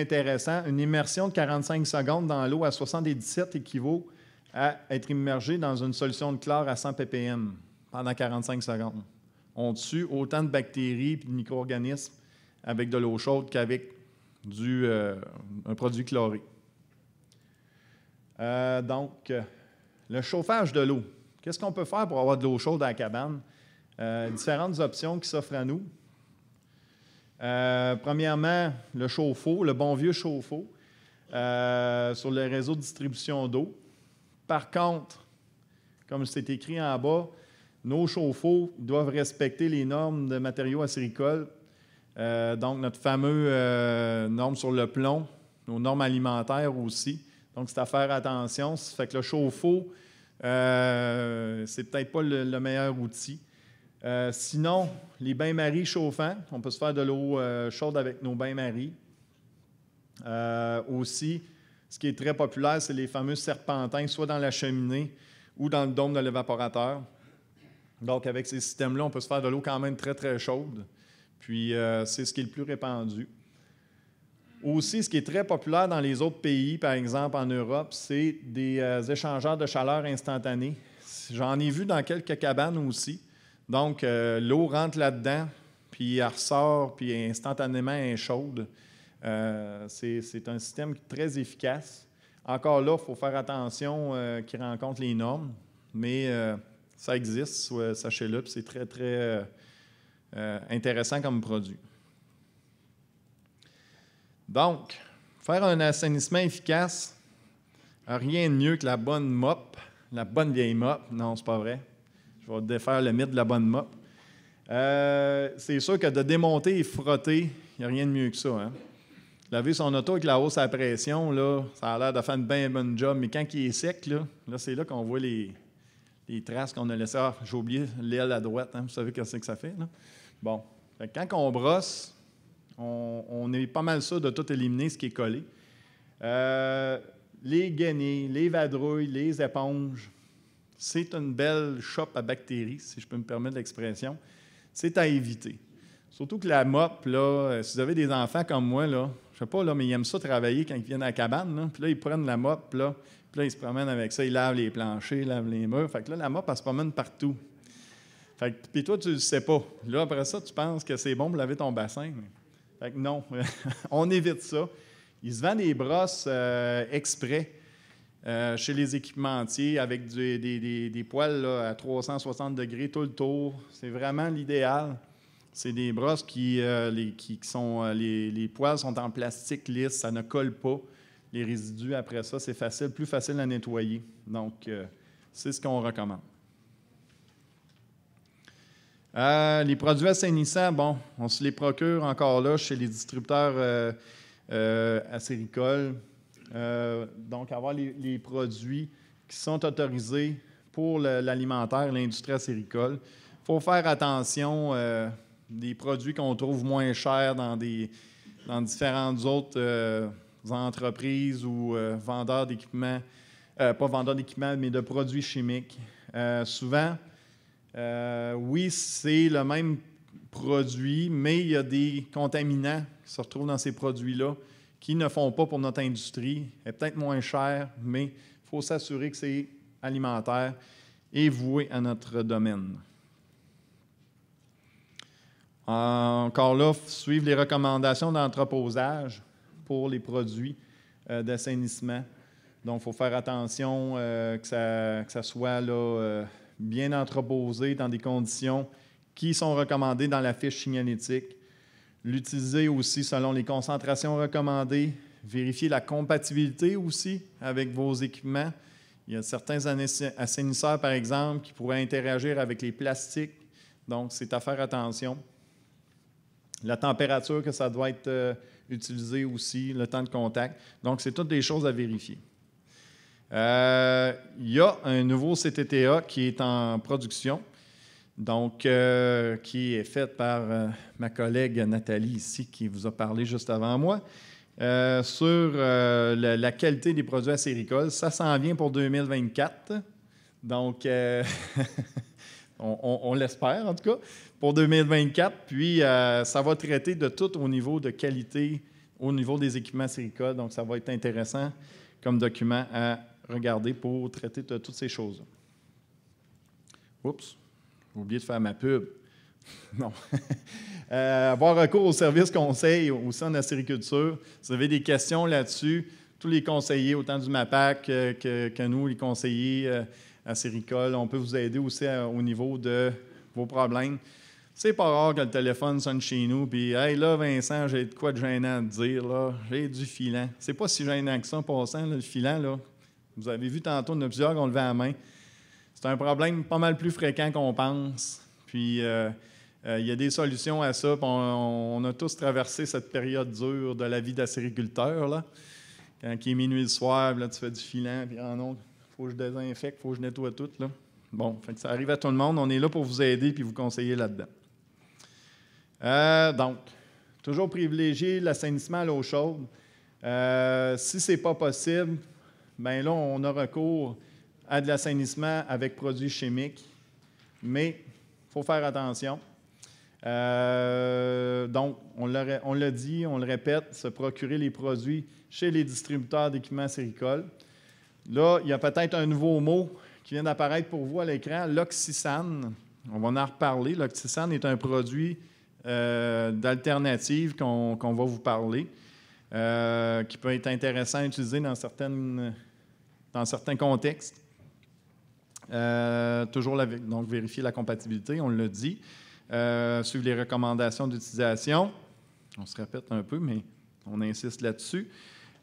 intéressant, une immersion de 45 secondes dans l'eau à 77 équivaut à être immergé dans une solution de chlore à 100 ppm pendant 45 secondes. On tue autant de bactéries et de micro-organismes avec de l'eau chaude qu'avec du, un produit chloré. Euh, donc, euh, le chauffage de l'eau. Qu'est-ce qu'on peut faire pour avoir de l'eau chaude à la cabane? Euh, différentes options qui s'offrent à nous. premièrement, le chauffe-eau, le bon vieux chauffe-eau sur le réseau de distribution d'eau. Par contre, comme c'est écrit en bas, nos chauffe-eau doivent respecter les normes de matériaux acéricoles. donc, notre fameuse norme sur le plomb, nos normes alimentaires aussi. Donc, c'est à faire attention. Ça fait que le chauffe-eau, euh, c'est peut-être pas le, meilleur outil. Euh, sinon, les bains-maries chauffants, on peut se faire de l'eau euh, chaude avec nos bains-maries. Euh, aussi, ce qui est très populaire, c'est les fameux serpentins, soit dans la cheminée ou dans le dôme de l'évaporateur. Donc, avec ces systèmes-là, on peut se faire de l'eau quand même très, très chaude. Puis, c'est ce qui est le plus répandu. Aussi, ce qui est très populaire dans les autres pays, par exemple en Europe, c'est des euh, échangeurs de chaleur instantanés. J'en ai vu dans quelques cabanes aussi. Donc, euh, l'eau rentre là-dedans, puis elle ressort, puis instantanément, elle est chaude. Euh, c'est un système très efficace. Encore là, il faut faire attention qu'il rencontre les normes, mais ça existe, sachez-le, c'est très, très intéressant comme produit. Donc, faire un assainissement efficace, rien de mieux que la bonne mop, la bonne vieille mop. Non, c'est pas vrai. Je vais défaire le mythe de la bonne mop. Euh, c'est sûr que de démonter et frotter, il n'y a rien de mieux que ça. Hein? Laver son auto avec la hausse à pression, là, ça a l'air de faire une bien bonne job, mais quand il est sec, là, c'est là qu'on voit les, traces qu'on a laissées. Ah, j'ai oublié l'aile à droite, hein, vous savez ce que ça fait. Bon, quand on brosse, on, est pas mal sûr de tout éliminer ce qui est collé. Euh, les guenilles, les vadrouilles, les éponges, c'est une belle chope à bactéries, si je peux me permettre l'expression. C'est à éviter. Surtout que la mop, là, euh, si vous avez des enfants comme moi, là, je sais pas, là, mais ils aiment ça travailler quand ils viennent à la cabane, là, puis là, ils prennent la mop, là, puis là, ils se promènent avec ça, ils lavent les planchers, ils lavent les murs. Fait que là, la mop, elle se promène partout. Fait que, puis toi, tu le sais pas. Là, après ça, tu penses que c'est bon pour laver ton bassin non, (laughs) on évite ça. Il se vendent des brosses euh, exprès euh, chez les équipementiers avec des, poils à 360 degrés tout le tour. C'est vraiment l'idéal. C'est des brosses qui, euh, les, sont. Les, les, poils sont en plastique lisse, ça ne colle pas. Les résidus, après ça, c'est facile, plus facile à nettoyer. Donc, c'est ce qu'on recommande. Euh, les produits assainissants, bon, on se les procure encore là chez les distributeurs euh, euh acéricoles. Euh, donc, avoir les, produits qui sont autorisés pour l'alimentaire, l'industrie acéricole. Il faut faire attention des produits qu'on trouve moins chers dans, dans différentes autres entreprises ou vendeurs d'équipements, pas vendeurs d'équipements, mais de produits chimiques. souvent, euh, oui, c'est le même produit, mais il y a des contaminants qui se retrouvent dans ces produits-là qui ne font pas pour notre industrie. est peut-être moins cher, mais il faut s'assurer que c'est alimentaire et voué à notre domaine. Encore là, suivre les recommandations d'entreposage pour les produits euh, d'assainissement. Donc, il faut faire attention euh, que, ça, que, ça, soit là, bien entreposé dans des conditions qui sont recommandées dans la fiche signalétique. L'utiliser aussi selon les concentrations recommandées. Vérifier la compatibilité aussi avec vos équipements. Il y a certains assainisseurs, par exemple, qui pourraient interagir avec les plastiques. Donc, c'est à faire attention. La température que ça doit être euh, utilisé aussi, le temps de contact. Donc, c'est toutes des choses à vérifier. Euh, il y a un nouveau CTTA qui est en production, donc euh, qui est fait par euh, ma collègue Nathalie ici, qui vous a parlé juste avant moi, sur la, qualité des produits acéricoles. Ça s'en vient pour 2024, donc (laughs) on, l'espère en tout cas, pour 2024. Puis ça va traiter de tout au niveau de qualité, au niveau des équipements acéricoles, donc ça va être intéressant comme document à regarder pour traiter toutes ces choses. Oups, j'ai oublié de faire ma pub. (laughs) non. (laughs) Euh, avoir recours au service conseil au sein de la Si vous avez des questions là-dessus, tous les conseillers, autant du MAPAC que, nous, les conseillers à euh, Séricole, on peut vous aider aussi euh, au niveau de vos problèmes. C'est pas rare que le téléphone sonne chez nous, puis Hey, là, Vincent, j'ai de quoi de gênant à te dire, là. J'ai du filant. C'est pas si gênant que ça en passant, le filant, là. Vous avez vu tantôt, il y en a plusieurs qu'on levait levé la main. C'est un problème pas mal plus fréquent qu'on pense. Puis euh, euh, il y a des solutions à ça. On, a tous traversé cette période dure de la vie d'acériculteur. Là. Quand il est minuit le soir, là, tu fais du filant, puis en ah il faut que je désinfecte, il faut que je nettoie tout. Là. Bon, fait ça arrive à tout le monde. On est là pour vous aider puis vous conseiller là-dedans. Euh, donc, toujours privilégier l'assainissement à l'eau chaude. si ce n'est pas possible, bien là, on a recours à de l'assainissement avec produits chimiques, mais il faut faire attention. Euh, donc, on l'a dit, on le répète, se procurer les produits chez les distributeurs d'équipements séricoles. Là, il y a peut-être un nouveau mot qui vient d'apparaître pour vous à l'écran, l'oxysane. On va en reparler. L'oxysane est un produit euh, d'alternative qu'on va vous parler, euh, qui peut être intéressant à utiliser dans certaines dans certains contextes. Euh, toujours donc vérifier la compatibilité, on le dit. Euh, suivre les recommandations d'utilisation. On se répète un peu, mais on insiste là-dessus.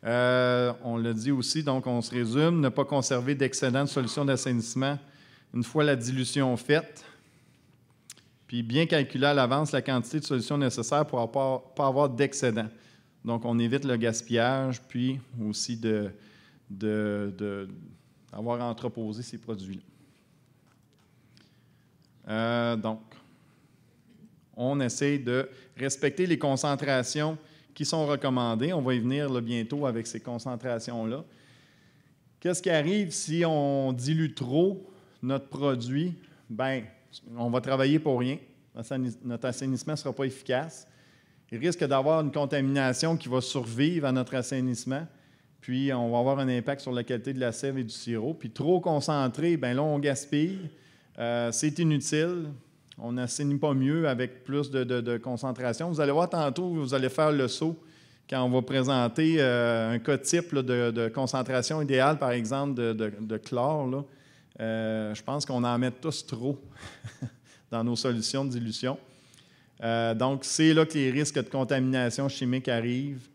Euh, on le dit aussi, donc on se résume, ne pas conserver d'excédent de solution d'assainissement une fois la dilution faite, puis bien calculer à l'avance la quantité de solution nécessaire pour ne pas avoir d'excédent. Donc on évite le gaspillage, puis aussi de d'avoir entreposé ces produits-là. Euh, donc, on essaie de respecter les concentrations qui sont recommandées. On va y venir bientôt avec ces concentrations-là. Qu'est-ce qui arrive si on dilue trop notre produit? Bien, on va travailler pour rien. Notre assainissement ne sera pas efficace. Il risque d'avoir une contamination qui va survivre à notre assainissement puis on va avoir un impact sur la qualité de la sève et du sirop. Puis trop concentré, ben là, on gaspille, euh, c'est inutile, on n'assainit pas mieux avec plus de, concentration. Vous allez voir tantôt, vous allez faire le saut quand on va présenter euh, un cas type de, concentration idéale, par exemple, de, chlore. Euh, je pense qu'on en met tous trop (laughs) dans nos solutions de dilution. donc, c'est là que les risques de contamination chimique arrivent.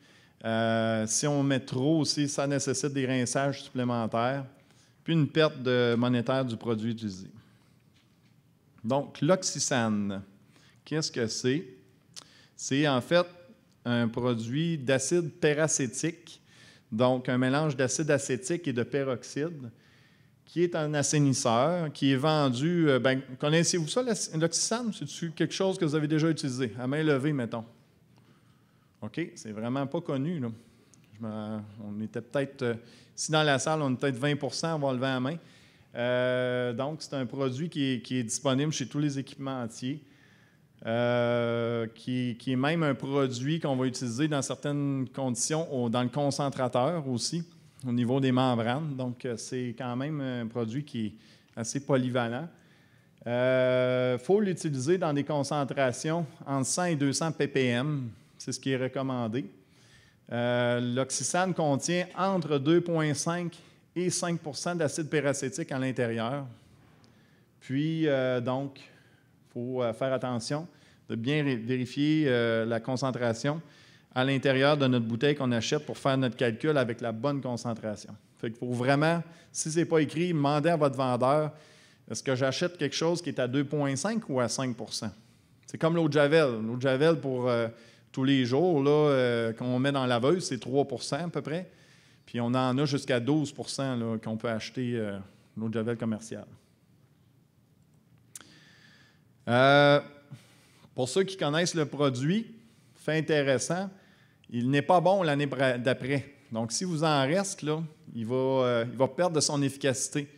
Euh, si on met trop aussi, ça nécessite des rinçages supplémentaires, puis une perte monétaire du produit utilisé. Donc, l'oxysane, qu'est-ce que c'est? C'est en fait un produit d'acide peracétique, donc un mélange d'acide acétique et de peroxyde, qui est un assainisseur, qui est vendu. Euh, ben, connaissez-vous ça, l'oxysane? cest quelque chose que vous avez déjà utilisé, à main levée, mettons? OK, c'est vraiment pas connu. Là. on était peut-être, euh, si dans la salle, on était peut-être 20 à avoir levé la main. Euh, donc, c'est un produit qui est, disponible chez tous les équipements entiers. Euh, qui, est même un produit qu'on va utiliser dans certaines conditions, dans le concentrateur aussi, au niveau des membranes. Donc, c'est quand même un produit qui est assez polyvalent. Il faut l'utiliser dans des concentrations entre 100 et 200 ppm, c'est ce qui est recommandé. Euh, L'oxysane contient entre 2,5 et 5 d'acide péracétique à l'intérieur. Puis, euh, donc, il faut euh, faire attention de bien vérifier euh, la concentration à l'intérieur de notre bouteille qu'on achète pour faire notre calcul avec la bonne concentration. Fait que pour vraiment, si ce n'est pas écrit, demander à votre vendeur est-ce que j'achète quelque chose qui est à 2,5 ou à 5 C'est comme l'eau de Javel. L'eau de Javel, pour tous les jours, là, euh, qu'on met dans la laveuse, c'est 3 à peu près. Puis on en a jusqu'à 12 qu'on peut acheter euh, l'eau de Javel commerciale. Euh, pour ceux qui connaissent le produit, fait intéressant, il n'est pas bon l'année d'après. Donc, si vous en reste, là, il, va, euh, va perdre de son efficacité.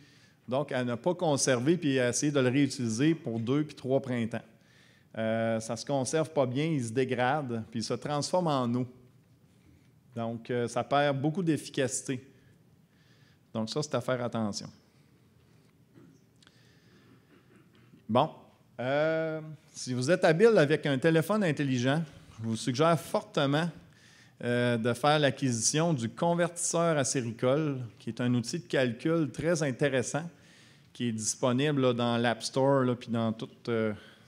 Donc, à ne pas conserver puis à essayer de le réutiliser pour deux puis trois printemps. Euh, ça ne se conserve pas bien, il se dégrade, puis il se transforme en eau. Donc, euh, ça perd beaucoup d'efficacité. Donc, ça, c'est à faire attention. Bon. Euh, si vous êtes habile avec un téléphone intelligent, je vous suggère fortement de faire l'acquisition du convertisseur acéricole, qui est un outil de calcul très intéressant, qui est disponible dans l'App Store, puis dans toutes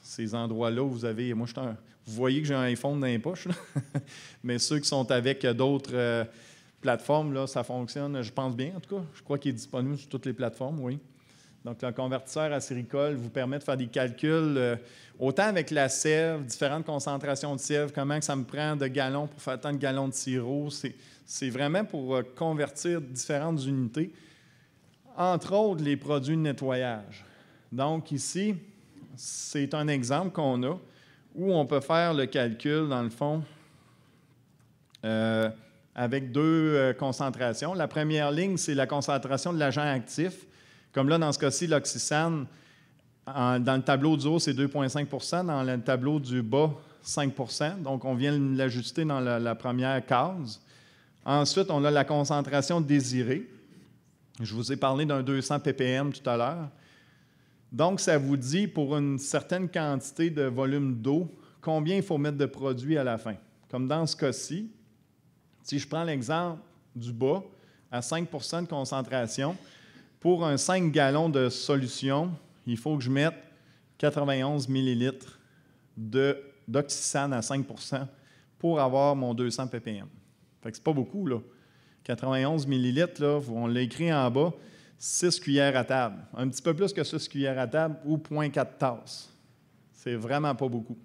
ces endroits-là vous avez. Moi, je vous voyez que j'ai un iPhone dans les poches, (laughs) mais ceux qui sont avec d'autres euh, plateformes, là, ça fonctionne, je pense bien en tout cas. Je crois qu'il est disponible sur toutes les plateformes, oui. Donc, le convertisseur acéricole vous permet de faire des calculs, euh, autant avec la sève, différentes concentrations de sève, comment que ça me prend de gallons pour faire tant de gallons de sirop. C'est vraiment pour euh, convertir différentes unités, entre autres les produits de nettoyage. Donc, ici, c'est un exemple qu'on a où on peut faire le calcul, dans le fond, euh, avec deux euh, concentrations. La première ligne, c'est la concentration de l'agent actif. Comme là, dans ce cas-ci, l'oxysane, dans le tableau du haut, c'est 2,5 dans le tableau du bas, 5 Donc, on vient l'ajuster dans la, la, première case. Ensuite, on a la concentration désirée. Je vous ai parlé d'un 200 ppm tout à l'heure. Donc, ça vous dit pour une certaine quantité de volume d'eau combien il faut mettre de produits à la fin. Comme dans ce cas-ci, si je prends l'exemple du bas, à 5 de concentration, pour un 5 gallons de solution, il faut que je mette 91 millilitres d'oxysane à 5 pour avoir mon 200 ppm. Fait que c'est pas beaucoup, là. 91 millilitres, là, on écrit en bas, 6 cuillères à table, un petit peu plus que 6 cuillères à table ou 0.4 tasses. C'est vraiment pas beaucoup.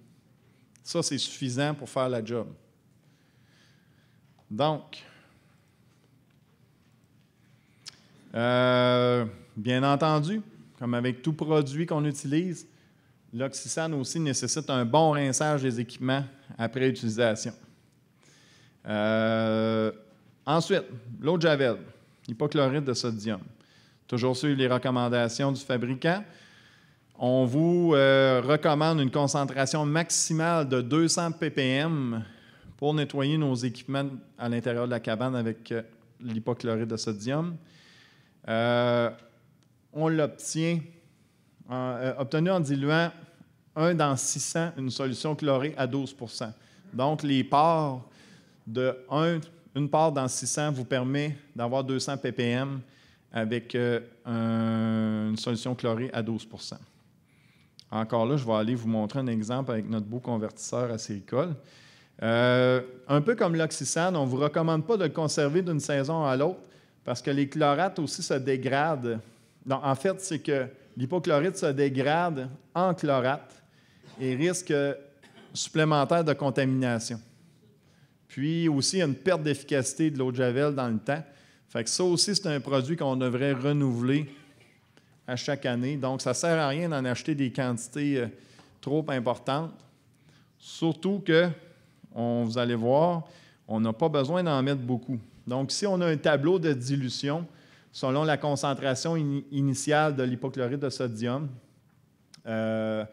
Ça, c'est suffisant pour faire la job. Donc, euh, bien entendu, comme avec tout produit qu'on utilise, l'oxygène aussi nécessite un bon rinçage des équipements après utilisation. Euh, ensuite, l'eau de Javel, hypochlorite de sodium. Toujours suivre les recommandations du fabricant. On vous euh, recommande une concentration maximale de 200 ppm pour nettoyer nos équipements à l'intérieur de la cabane avec euh, l'hypochlorite de sodium. Euh, on l'obtient, obtenu en diluant 1 dans 600 une solution chlorée à 12 Donc, les parts de une part dans 600 vous permet d'avoir 200 ppm avec euh, une solution chlorée à 12 Encore là, je vais aller vous montrer un exemple avec notre beau convertisseur acéricole. Euh, un peu comme l'oxysane, on ne vous recommande pas de le conserver d'une saison à l'autre parce que les chlorates aussi se dégradent. Non, en fait, c'est que l'hypochlorite se dégrade en chlorate et risque supplémentaire de contamination. Puis aussi, il y a une perte d'efficacité de l'eau de Javel dans le temps. Fait que ça aussi, c'est un produit qu'on devrait renouveler à chaque année. Donc, ça ne sert à rien d'en acheter des quantités euh, trop importantes. Surtout que, vous allez voir, on n'a pas besoin d'en mettre beaucoup. Donc, si on a un tableau de dilution selon la concentration initiale de l'hypochlorite de sodium, euh,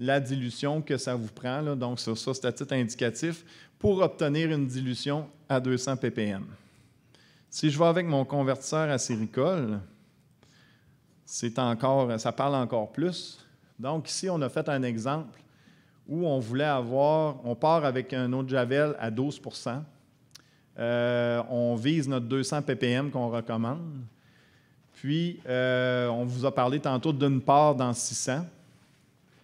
la dilution que ça vous prend, donc sur ça c'est à titre indicatif, pour obtenir une dilution à 200 ppm. Si je vais avec mon convertisseur acéricole, c'est encore, ça parle encore plus. Donc ici, on a fait un exemple où on voulait avoir, on part avec un autre Javel à 12 euh, on vise notre 200 ppm qu'on recommande. Puis, euh, on vous a parlé tantôt d'une part dans 600.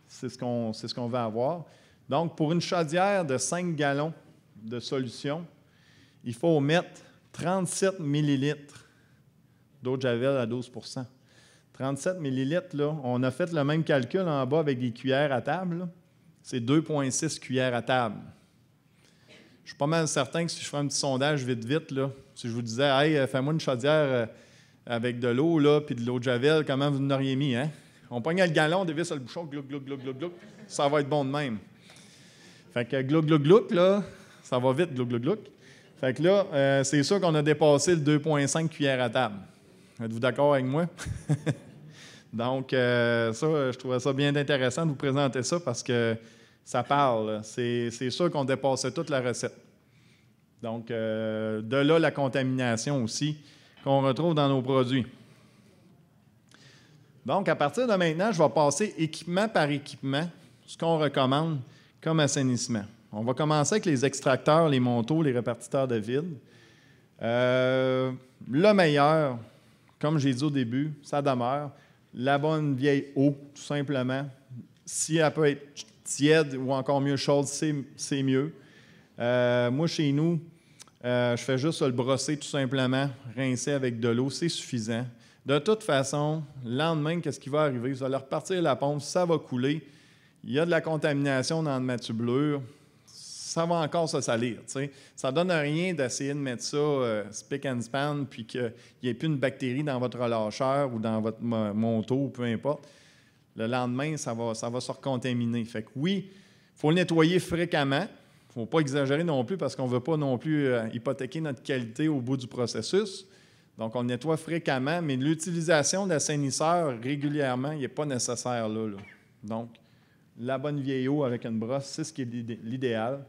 C'est ce qu'on ce va avoir. Donc, pour une chaudière de 5 gallons de solution, il faut mettre 37 millilitres d'eau de Javel à 12 37 millilitres, là, on a fait le même calcul en bas avec des cuillères à table. C'est 2,6 cuillères à table. Je suis pas mal certain que si je fais un petit sondage vite, vite, là, si je vous disais, hey, euh, fais-moi une chaudière euh, avec de l'eau, là, puis de l'eau de Javel, comment vous n'auriez mis, hein? On pognait le galon, on dévisse le bouchon, glouc, glou glou glou glouc, ça va être bon de même. Fait que glouc, glou glouc, là, ça va vite, glouc, glou glouc. Fait que là, euh, c'est sûr qu'on a dépassé le 2,5 cuillère à table. Êtes-vous d'accord avec moi? (laughs) Donc, euh, ça, je trouvais ça bien intéressant de vous présenter ça parce que ça parle. C'est sûr qu'on dépassait toute la recette. Donc, euh, de là la contamination aussi qu'on retrouve dans nos produits. Donc, à partir de maintenant, je vais passer équipement par équipement, ce qu'on recommande comme assainissement. On va commencer avec les extracteurs, les manteaux, les répartiteurs de vide. Euh, le meilleur, comme j'ai dit au début, ça demeure la bonne vieille eau, tout simplement. Si elle peut être tiède ou encore mieux chaude, c'est mieux. Euh, moi, chez nous, euh, je fais juste le brosser tout simplement, rincer avec de l'eau, c'est suffisant. De toute façon, le lendemain, qu'est-ce qui va arriver? Vous allez repartir la pompe, ça va couler. Il y a de la contamination dans le bleu, ça va encore se salir. Ça ne donne rien d'essayer de mettre ça euh, and span, puis qu'il n'y ait plus une bactérie dans votre relâcheur ou dans votre manteau, peu importe. Le lendemain, ça va, ça va se recontaminer. Fait que oui, il faut le nettoyer fréquemment. Il ne faut pas exagérer non plus parce qu'on ne veut pas non plus euh, hypothéquer notre qualité au bout du processus. Donc, on le nettoie fréquemment, mais l'utilisation d'assainisseurs régulièrement, n'est pas nécessaire là. Donc, la bonne vieille eau avec une brosse, c'est ce qui est l'idéal.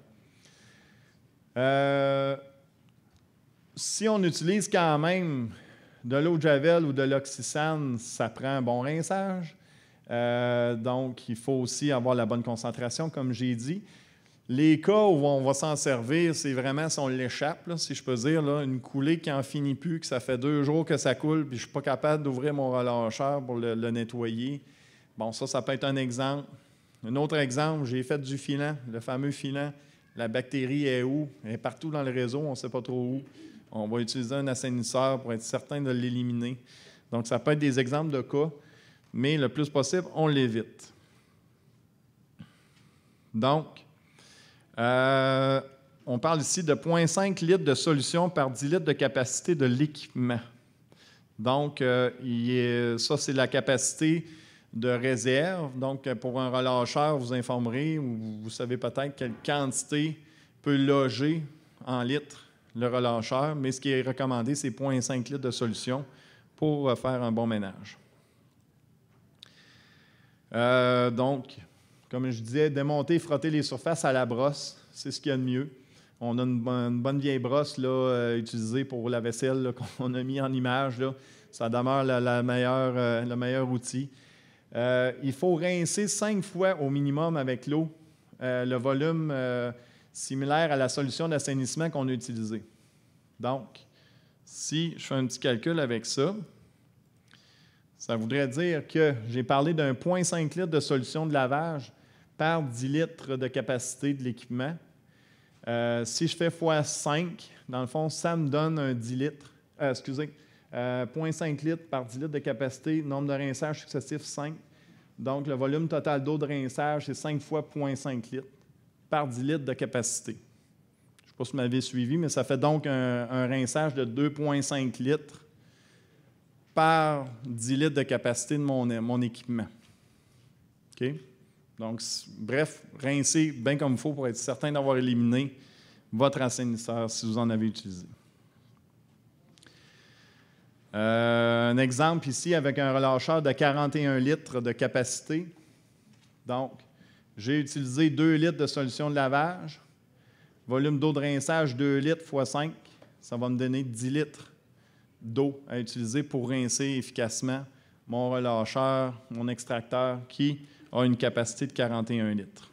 Euh, si on utilise quand même de l'eau de javel ou de l'oxysane, ça prend un bon rinçage. Euh, donc, il faut aussi avoir la bonne concentration, comme j'ai dit. Les cas où on va s'en servir, c'est vraiment si on l'échappe, si je peux dire, une coulée qui n'en finit plus, que ça fait deux jours que ça coule, puis je ne suis pas capable d'ouvrir mon relâcheur pour le, le, nettoyer. Bon, ça, ça peut être un exemple. Un autre exemple, j'ai fait du filant, le fameux filant. La bactérie est où? Elle est partout dans le réseau, on ne sait pas trop où. On va utiliser un assainisseur pour être certain de l'éliminer. Donc, ça peut être des exemples de cas, mais le plus possible, on l'évite. Donc, euh, on parle ici de 0,5 litres de solution par 10 litres de capacité de l'équipement. Donc, euh, ça, c'est la capacité de réserve. Donc, euh, pour un relâcheur, vous informerez ou vous savez peut-être quelle quantité peut loger en litres le relâcheur, mais ce qui est recommandé, c'est 0,5 litres de solution pour euh, faire un bon ménage. Euh, donc, comme je disais, démonter, frotter les surfaces à la brosse, c'est ce qu'il y a de mieux. On a une, bonne, vieille brosse là, utilisée pour la vaisselle (laughs) qu'on a mis en image. Ça demeure la, meilleure, le meilleur outil. Euh, il faut rincer cinq fois au minimum avec l'eau euh, le volume euh, similaire à la solution d'assainissement qu'on a utilisée. Donc, si je fais un petit calcul avec ça, ça voudrait dire que j'ai parlé d'un point 0,5 litres de solution de lavage par 10 litres de capacité de l'équipement. si je fais x5, dans le fond, ça me donne un 10 litres. excusez, 0,5 euh, litres par 10 litres de capacité, nombre de rinçages successifs 5. Donc, le volume total d'eau de rinçage, c'est 5 fois 0,5 litres par 10 litres de capacité. Je ne sais pas si vous m'avez suivi, mais ça fait donc un, rinçage de 2,5 litres par 10 litres de capacité de mon, mon équipement. OK? Donc, bref, rincez bien comme il faut pour être certain d'avoir éliminé votre assainisseur si vous en avez utilisé. Euh, un exemple ici avec un relâcheur de 41 litres de capacité. Donc, j'ai utilisé 2 litres de solution de lavage. Volume d'eau de rinçage 2 litres x 5, ça va me donner 10 litres d'eau à utiliser pour rincer efficacement mon relâcheur, mon extracteur qui a une capacité de 41 litres.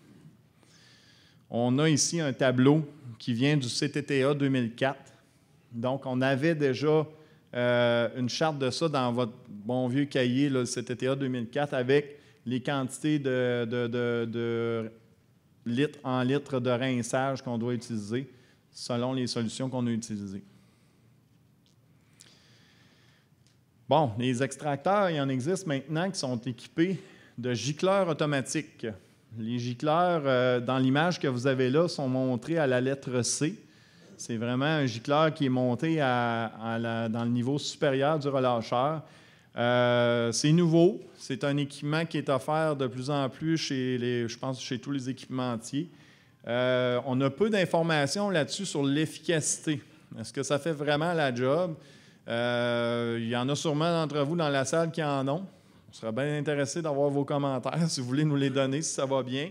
On a ici un tableau qui vient du CTTA 2004. Donc, on avait déjà euh, une charte de ça dans votre bon vieux cahier, là, le CTTA 2004, avec les quantités de, litres en litres de rinçage qu'on doit utiliser selon les solutions qu'on a utilisées. Bon, les extracteurs, il en existe maintenant qui sont équipés de gicleurs automatiques. Les gicleurs, euh, dans l'image que vous avez là, sont montrés à la lettre C. C'est vraiment un gicleur qui est monté dans le niveau supérieur du relâcheur. Euh, c'est nouveau. C'est un équipement qui est offert de plus en plus chez les, je pense, chez tous les équipementiers. Euh, on a peu d'informations là-dessus sur l'efficacité. Est-ce que ça fait vraiment la job? Euh, il y en a sûrement d'entre vous dans la salle qui en ont. On serait bien intéressé d'avoir vos commentaires (laughs) si vous voulez nous les donner, si ça va bien.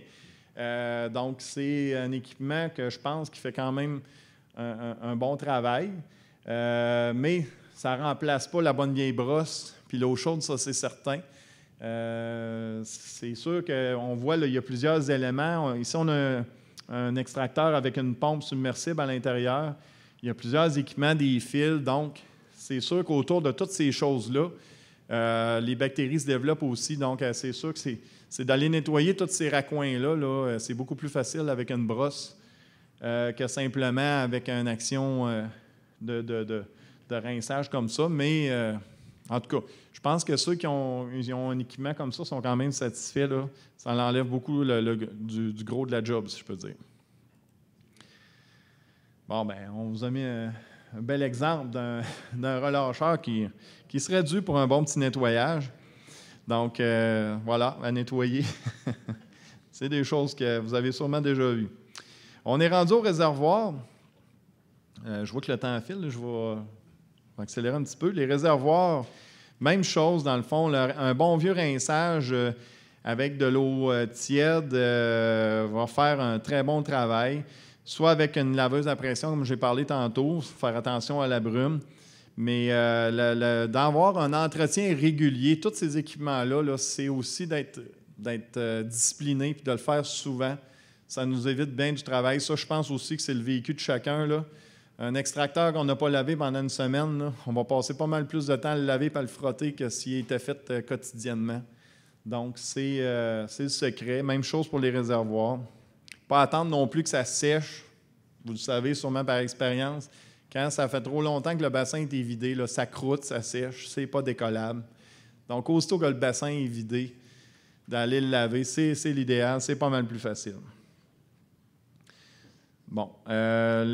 donc, c'est un équipement que je pense qui fait quand même un, bon travail, euh, mais ça ne remplace pas la bonne vieille brosse, puis l'eau chaude, ça c'est certain. Euh, c'est sûr qu'on voit, là, il y a plusieurs éléments. Ici, on a un extracteur avec une pompe submersible à l'intérieur. Il y a plusieurs équipements, des fils. Donc, c'est sûr qu'autour de toutes ces choses-là, euh, les bactéries se développent aussi. Donc, c'est sûr que c'est, d'aller nettoyer tous ces raccoins-là. Là, c'est beaucoup plus facile avec une brosse euh, que simplement avec une action euh, de, rinçage comme ça. Mais euh, en tout cas, je pense que ceux qui ont, un équipement comme ça sont quand même satisfaits. Ça enlève beaucoup du, gros de la job, si je peux dire. Bon, ben, on vous a mis un, bel exemple (laughs) d'un relâcheur qui, qui serait dû pour un bon petit nettoyage. Donc, voilà, à nettoyer. (laughs) C'est des choses que vous avez sûrement déjà vues. On est rendu au réservoir. Euh, je vois que le temps file, je vais accélérer un petit peu. Les réservoirs, même chose dans le fond, un bon vieux rinçage euh, avec de l'eau euh, tiède va faire un très bon travail. Soit avec une laveuse à pression, comme j'ai parlé tantôt, faire attention à la brume. Mais d'avoir un entretien régulier, tous ces équipements-là, -là, c'est aussi d'être discipliné et de le faire souvent ça nous évite bien du travail. Ça, je pense aussi que c'est le véhicule de chacun. Là. Un extracteur qu'on n'a pas lavé pendant une semaine, on va passer pas mal plus de temps à le laver et à le frotter que s'il était fait euh, quotidiennement. Donc, euh, c'est le secret. Même chose pour les réservoirs. Pas attendre non plus que ça sèche. Vous le savez sûrement par expérience. Quand ça fait trop longtemps que le bassin est vidé, là, ça croûte, ça sèche, c'est pas décollable. Donc, aussitôt que le bassin est vidé, d'aller le laver, c'est l'idéal, c'est pas mal plus facile. Bon. Euh,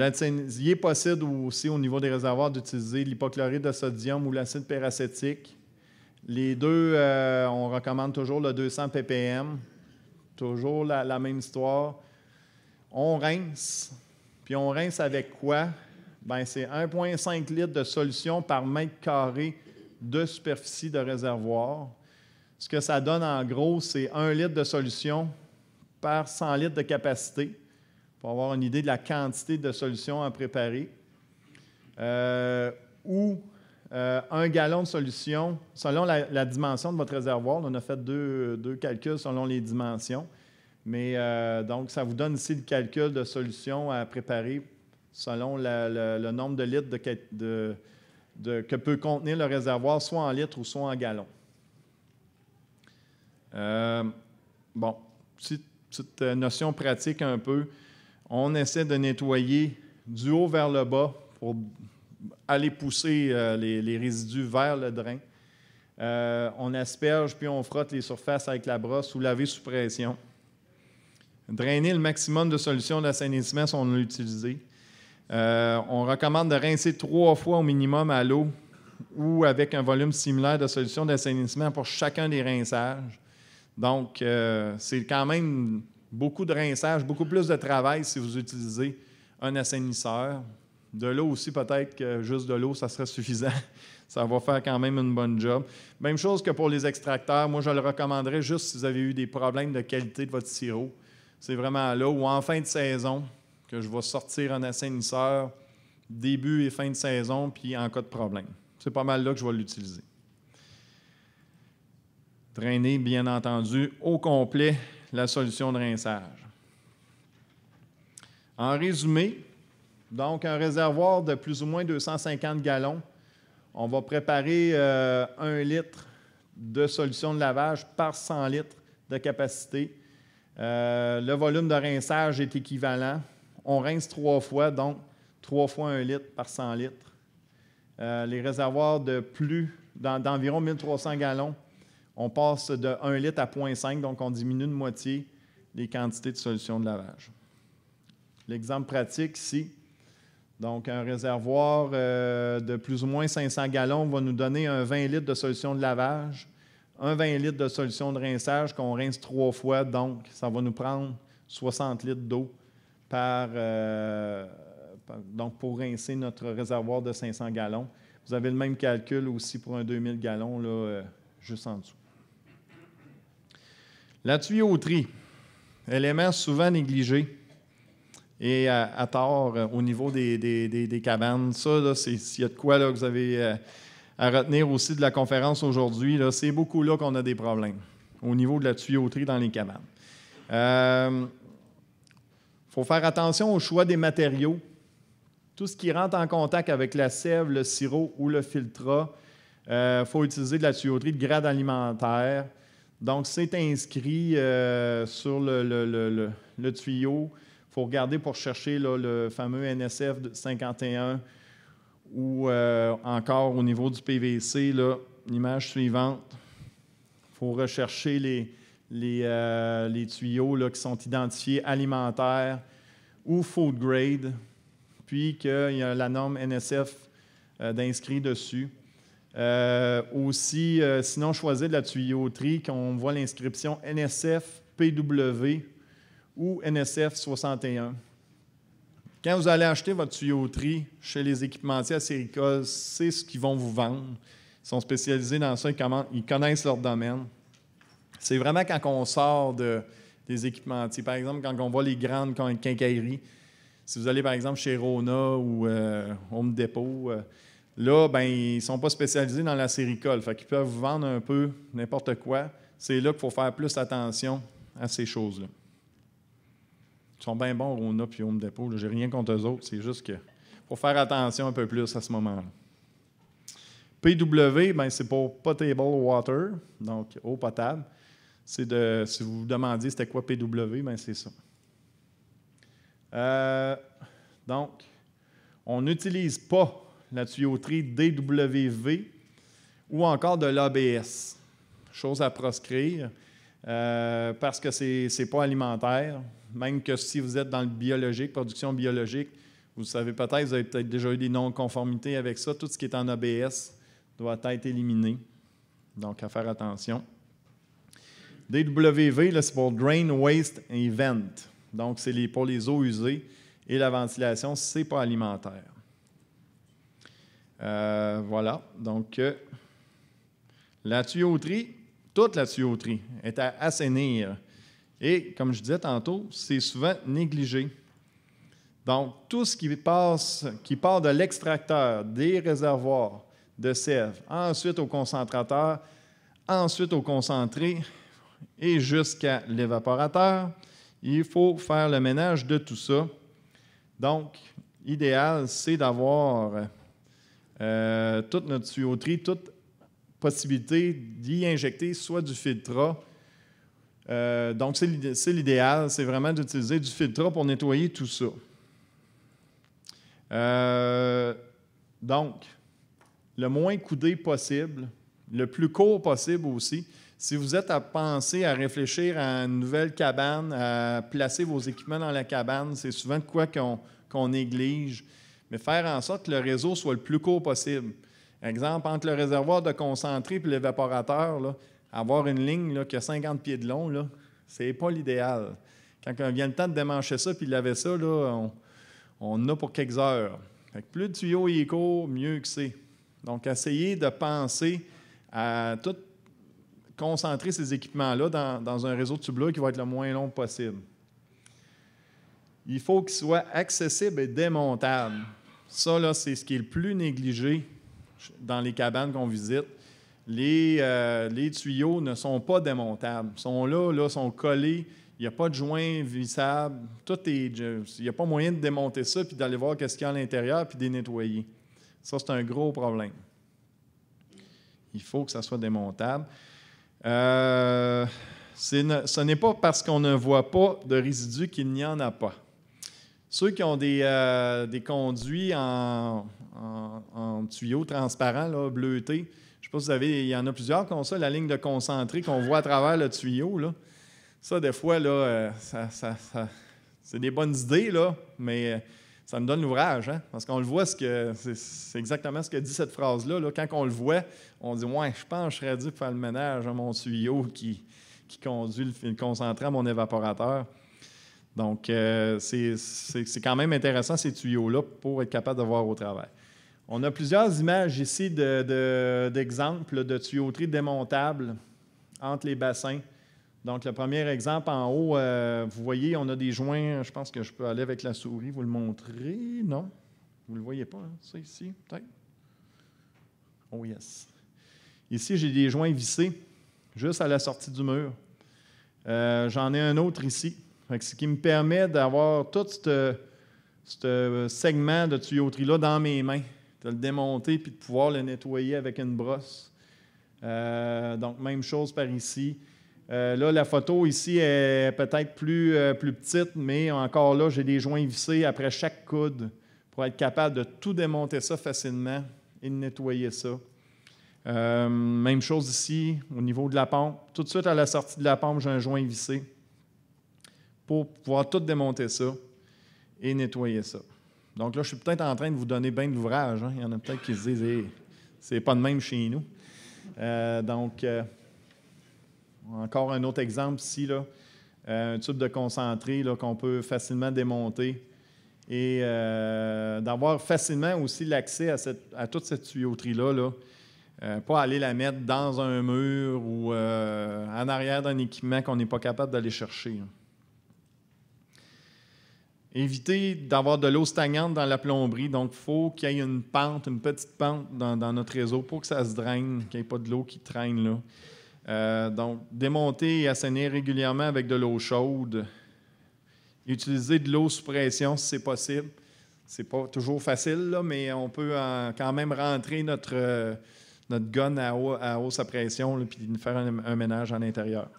il est possible aussi au niveau des réservoirs d'utiliser l'hypochlorite de sodium ou l'acide peracétique. Les deux, euh, on recommande toujours le 200 ppm. Toujours la, même histoire. On rince. Puis on rince avec quoi? Ben, c'est 1,5 litre de solution par mètre carré de superficie de réservoir. Ce que ça donne en gros, c'est 1 litre de solution par 100 litres de capacité pour avoir une idée de la quantité de solutions à préparer. Euh, ou euh, un gallon de solution selon la, dimension de votre réservoir. On a fait deux, calculs selon les dimensions. Mais euh, donc, ça vous donne ici le calcul de solution à préparer selon le nombre de litres que peut contenir le réservoir, soit en litres ou soit en gallons. bon, petite, notion pratique un peu on essaie de nettoyer du haut vers le bas pour aller pousser euh, les, résidus vers le drain. Euh, on asperge puis on frotte les surfaces avec la brosse ou laver sous pression. Drainer le maximum de solutions d'assainissement si on l'a on recommande de rincer trois fois au minimum à l'eau ou avec un volume similaire de solutions d'assainissement pour chacun des rinçages. Donc, euh, c'est quand même Beaucoup de rinçage, beaucoup plus de travail si vous utilisez un assainisseur. De l'eau aussi, peut-être que juste de l'eau, ça serait suffisant. (laughs) Ça va faire quand même une bonne job. Même chose que pour les extracteurs. Moi, je le recommanderais juste si vous avez eu des problèmes de qualité de votre sirop. C'est vraiment là ou en fin de saison que je vais sortir un assainisseur début et fin de saison, puis en cas de problème. C'est pas mal là que je vais l'utiliser. Drainer, bien entendu, au complet la solution de rinçage. En résumé, donc un réservoir de plus ou moins 250 gallons, on va préparer euh, un litre de solution de lavage par 100 litres de capacité. Euh, le volume de rinçage est équivalent. On rince trois fois, donc trois fois un litre par 100 litres. Euh, les réservoirs de plus d'environ 1300 gallons on passe de 1 litre à 0,5, donc on diminue de moitié les quantités de solution de lavage. L'exemple pratique ici, donc un réservoir euh, de plus ou moins 500 gallons va nous donner un 20 litres de solution de lavage, un 20 litres de solution de rinçage qu'on rince trois fois, donc ça va nous prendre 60 litres d'eau euh, par, donc pour rincer notre réservoir de 500 gallons. Vous avez le même calcul aussi pour un 2000 gallons là, euh, juste en dessous. La tuyauterie, élément souvent négligé et à, tort euh, au niveau des, des, des, cabanes. Ça, s'il y a de quoi là, que vous avez euh, à retenir aussi de la conférence aujourd'hui, c'est beaucoup là qu'on a des problèmes au niveau de la tuyauterie dans les cabanes. Il euh, faut faire attention au choix des matériaux. Tout ce qui rentre en contact avec la sève, le sirop ou le filtrat, il faut utiliser de la tuyauterie de grade alimentaire. Donc, c'est inscrit euh, sur le, tuyau. Il faut regarder pour chercher le fameux NSF 51 ou euh, encore au niveau du PVC, l'image suivante. Il faut rechercher les, euh, tuyaux qui sont identifiés alimentaires ou food grade, puis qu'il y a la norme NSF d'inscrit dessus. Euh, aussi, euh, sinon, choisir de la tuyauterie, qu'on voit l'inscription NSF PW ou NSF 61. Quand vous allez acheter votre tuyauterie chez les équipementiers à Séricole, c'est ce qu'ils vont vous vendre. Ils sont spécialisés dans ça, ils connaissent leur domaine. C'est vraiment quand on sort de, des équipementiers. Par exemple, quand on voit les grandes quincailleries, si vous allez par exemple chez Rona ou euh, Home Depot, Là, ben, ils ne sont pas spécialisés dans la séricole. Fait qu'ils peuvent vous vendre un peu n'importe quoi. C'est là qu'il faut faire plus attention à ces choses-là. Ils sont bien bons, Rona puis Home Depot. n'ai rien contre eux autres. C'est juste qu'il faut faire attention un peu plus à ce moment-là. PW, ben, c'est pour Potable Water, donc eau potable. C'est de, si vous vous demandiez c'était quoi PW, ben, c'est ça. Euh, donc, on n'utilise pas la tuyauterie DWV ou encore de l'ABS. Chose à proscrire euh, parce que ce n'est pas alimentaire. Même que si vous êtes dans le biologique, production biologique, vous savez peut-être, vous avez peut-être déjà eu des non-conformités avec ça. Tout ce qui est en ABS doit être éliminé. Donc, à faire attention. DWV, c'est pour Drain Waste Vent, Donc, c'est les, pour les eaux usées et la ventilation, ce n'est pas alimentaire. Euh, voilà, donc euh, la tuyauterie, toute la tuyauterie est à assainir. Et comme je disais tantôt, c'est souvent négligé. Donc, tout ce qui, passe, qui part de l'extracteur, des réservoirs de sève, ensuite au concentrateur, ensuite au concentré et jusqu'à l'évaporateur, il faut faire le ménage de tout ça. Donc, idéal, c'est d'avoir euh, toute notre tuyauterie, toute possibilité d'y injecter soit du filtrat. Euh, donc, c'est l'idéal, c'est vraiment d'utiliser du filtrat pour nettoyer tout ça. Euh, donc, le moins coudé possible, le plus court possible aussi. Si vous êtes à penser, à réfléchir à une nouvelle cabane, à placer vos équipements dans la cabane, c'est souvent quoi qu'on néglige mais faire en sorte que le réseau soit le plus court possible. Exemple, entre le réservoir de concentré et l'évaporateur, avoir une ligne qui a 50 pieds de long, ce n'est pas l'idéal. Quand on vient le temps de démancher ça puis de laver ça, on, on a pour quelques heures. plus de tuyaux est court, mieux que c'est. Donc, essayez de penser à tout concentrer ces équipements-là dans, un réseau de tube-là qui va être le moins long possible il faut qu'il soit accessible et démontable. Ça, c'est ce qui est le plus négligé dans les cabanes qu'on visite. Les, euh, tuyaux ne sont pas démontables. Ils sont là, là, sont collés. Il n'y a pas de joint vissable. Tout est, il n'y a pas moyen de démonter ça, puis d'aller voir qu'est-ce qu'il y a à l'intérieur, puis de les nettoyer. Ça, c'est un gros problème. Il faut que ça soit démontable. Euh, ce n'est pas parce qu'on ne voit pas de résidus qu'il n'y en a pas. Ceux qui ont des, euh, conduits en, tuyau transparent, bleuté, je ne sais pas si vous avez, il y en a plusieurs qui ont ça, la ligne de concentré qu'on voit à travers le tuyau. Ça, des fois, euh, c'est des bonnes idées, mais euh, ça me donne l'ouvrage, hein, parce qu'on le voit, ce que, c'est, exactement ce que dit cette phrase-là. Quand on le voit, on dit Ouais, je pense que je serais dû faire le ménage à mon tuyau qui, conduit le concentré à mon évaporateur. Donc, euh, c'est quand même intéressant ces tuyaux-là pour être capable de voir au travail. On a plusieurs images ici d'exemples de, de, tuyauterie démontable entre les bassins. Donc, le premier exemple en haut, euh, vous voyez, on a des joints. Je pense que je peux aller avec la souris, vous le montrer. Non? Vous ne le voyez pas, hein, ça ici, peut-être? Oh yes. Ici, j'ai des joints vissés juste à la sortie du mur. Euh, j'en ai un autre ici ce qui me permet d'avoir tout ce segment de tuyauterie-là dans mes mains, de le démonter puis de pouvoir le nettoyer avec une brosse. Euh, donc, même chose par ici. Euh, là, la photo ici est peut-être euh, plus, petite, mais encore là, j'ai des joints vissés après chaque coude pour être capable de tout démonter ça facilement et de nettoyer ça. même chose ici, au niveau de la pompe. Tout de suite à la sortie de la pompe, j'ai un joint vissé pour pouvoir tout démonter ça et nettoyer ça. Donc là, je suis peut-être en train de vous donner bien de l'ouvrage. Hein. Il y en a peut-être qui se disent c'est pas de même chez nous. Euh, donc, euh, encore un autre exemple ici, là, euh, un tube de concentré qu'on peut facilement démonter et d'avoir facilement aussi l'accès à, cette, à toute cette tuyauterie-là. Là, pas aller la mettre dans un mur ou en arrière d'un équipement qu'on n'est pas capable d'aller chercher. Hein éviter d'avoir de l'eau stagnante dans la plomberie. Donc, il faut qu'il y ait une pente, une petite pente dans, notre réseau pour que ça se draine, qu'il n'y ait pas de l'eau qui traîne là. Euh, donc, démonter et assainir régulièrement avec de l'eau chaude. Utiliser de l'eau sous pression si c'est possible. C'est pas toujours facile, là, mais on peut quand même rentrer notre, euh, notre gun à, à, hausse à pression et faire un ménage à l'intérieur. (clears throat)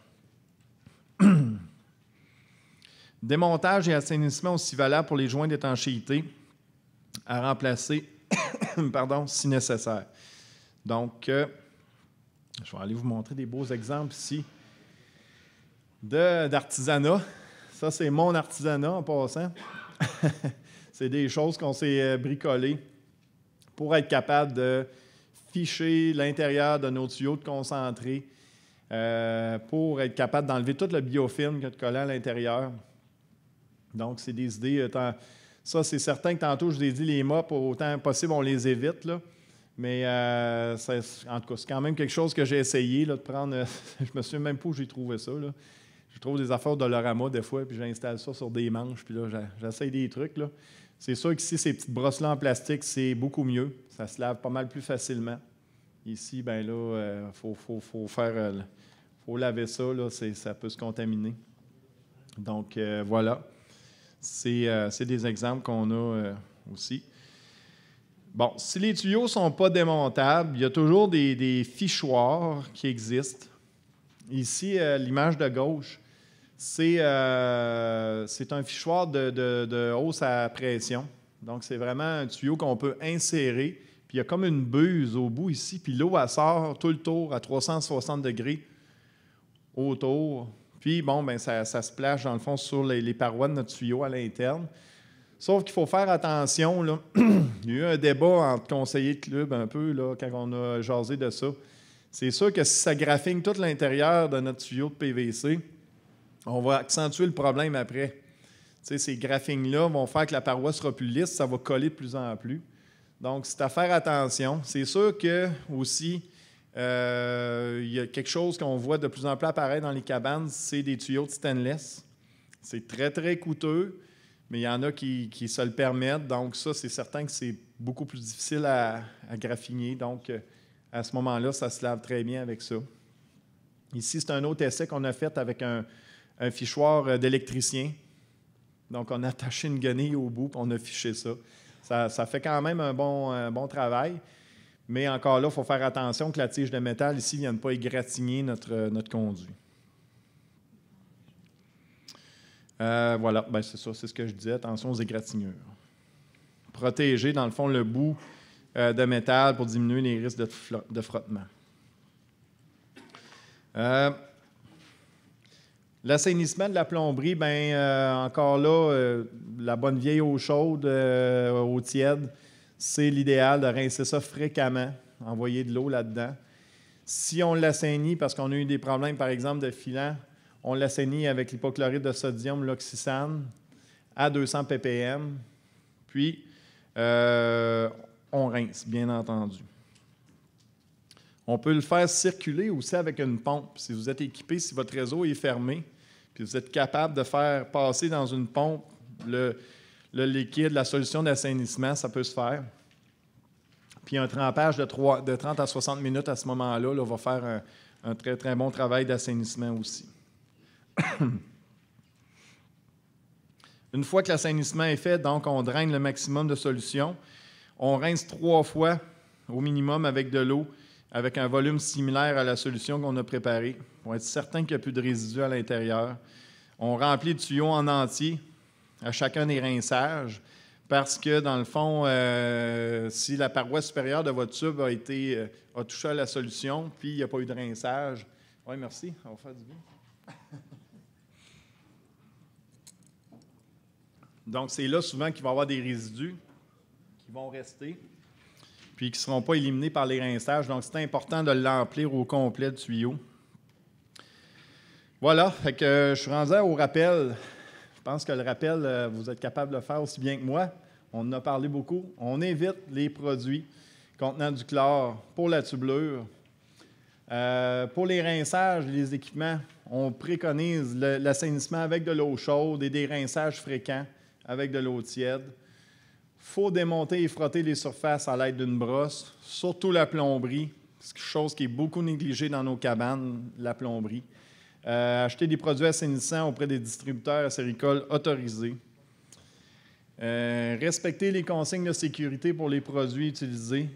Démontage et assainissement aussi valable pour les joints d'étanchéité à remplacer, (coughs) pardon, si nécessaire. Donc, euh, je vais aller vous montrer des beaux exemples ici d'artisanat. Ça, c'est mon artisanat en passant. (laughs) c'est des choses qu'on s'est euh, bricolées pour être capable de ficher l'intérieur de nos tuyaux de concentré, euh, pour être capable d'enlever tout le biofilm qui est collé à l'intérieur. Donc, c'est des idées. Euh, ça, c'est certain que tantôt, je vous ai dit, les mops, autant possible, on les évite. Là. Mais euh, en tout cas, c'est quand même quelque chose que j'ai essayé là, de prendre. Euh, (laughs) je me souviens même pas où j'ai trouvé ça. Là. Je trouve des affaires de l'orama des fois, puis j'installe ça sur des manches, puis là, j'essaye des trucs. Là. C'est sûr qu'ici, ces petites brosses en plastique, c'est beaucoup mieux. Ça se lave pas mal plus facilement. Ici, ben là, faut, faire, faut laver ça, là, ça peut se contaminer. Donc, voilà. Euh, c'est des exemples qu'on a euh, aussi. Bon, si les tuyaux ne sont pas démontables, il y a toujours des, fichoirs qui existent. Ici, euh, l'image de gauche, c'est un fichoir de, hausse à pression. Donc, c'est vraiment un tuyau qu'on peut insérer. Puis il y a comme une buse au bout ici, puis l'eau, elle sort tout le tour à 360 degrés autour puis, bon, ben, ça, se plage, dans le fond, sur les, parois de notre tuyau à l'interne. Sauf qu'il faut faire attention. Là. (clears throat) Il y a eu un débat entre conseillers de club un peu là, quand on a jasé de ça. C'est sûr que si ça graphine tout l'intérieur de notre tuyau de PVC, on va accentuer le problème après. sais, ces graphings-là vont faire que la paroi sera plus lisse, ça va coller de plus en plus. Donc, c'est à faire attention. C'est sûr que aussi, euh, il y a quelque chose qu'on voit de plus en plus apparaître dans les cabanes, c'est des tuyaux de stainless. C'est très, très coûteux, mais il y en a qui, se le permettent. Donc, ça, c'est certain que c'est beaucoup plus difficile à, à, graffiner. Donc, euh, à ce moment-là, ça se lave très bien avec ça. Ici, c'est un autre essai qu'on a fait avec un, fichoir euh, d'électricien. Donc, on a (laughs) attaché une guenille au bout et on a fiché ça. ça. fait quand même un bon, un bon travail. Mais encore là, il faut faire attention que la tige de métal ici ne vienne pas égratigner notre, euh, conduit. Euh, voilà, ben, c'est ça, c'est ce que je disais. Attention aux égratignures. Protéger, dans le fond, le bout euh, de métal pour diminuer les risques de, de frottement. L'assainissement de la plomberie, ben, encore là, la bonne vieille eau chaude, eau tiède, c'est l'idéal de rincer ça fréquemment, envoyer de l'eau là-dedans. Si on l'assainit parce qu'on a eu des problèmes, par exemple, de filant, on l'assainit avec l'hypochlorite de sodium, l'oxysane, à 200 ppm, puis euh, on rince, bien entendu. On peut le faire circuler aussi avec une pompe. Si vous êtes équipé, si votre réseau est fermé, puis vous êtes capable de faire passer dans une pompe le, le liquide, la solution d'assainissement, ça peut se faire. Puis un trempage de, de 30 à 60 minutes à ce moment-là là, va faire un, très, très bon travail d'assainissement aussi. (clears throat) Une fois que l'assainissement est fait, donc on draine le maximum de solution. On rince trois fois au minimum avec de l'eau, avec un volume similaire à la solution qu'on a préparée, pour être certain qu'il n'y a plus de résidus à l'intérieur. On remplit le tuyau en entier à chacun des rinçages parce que, dans le fond, euh, si la paroi supérieure de votre tube a, été, euh, a touché à la solution, puis il n'y a pas eu de rinçage, oui, merci, on va faire du bien. (laughs) Donc, c'est là souvent qu'il va y avoir des résidus qui vont rester, puis qui ne seront pas éliminés par les rinçages. Donc, c'est important de l'emplir au complet du tuyau. Voilà, que euh, je suis rendu au rappel. Je pense que le rappel, euh, vous êtes capable de le faire aussi bien que moi. On en a parlé beaucoup. On évite les produits contenant du chlore pour la tubulure. Euh, pour les rinçages, les équipements, on préconise l'assainissement avec de l'eau chaude et des rinçages fréquents avec de l'eau tiède. faut démonter et frotter les surfaces à l'aide d'une brosse, surtout la plomberie, chose qui est beaucoup négligée dans nos cabanes, la plomberie. Euh, acheter des produits assainissants auprès des distributeurs acéricoles autorisés. Euh, respecter les consignes de sécurité pour les produits utilisés.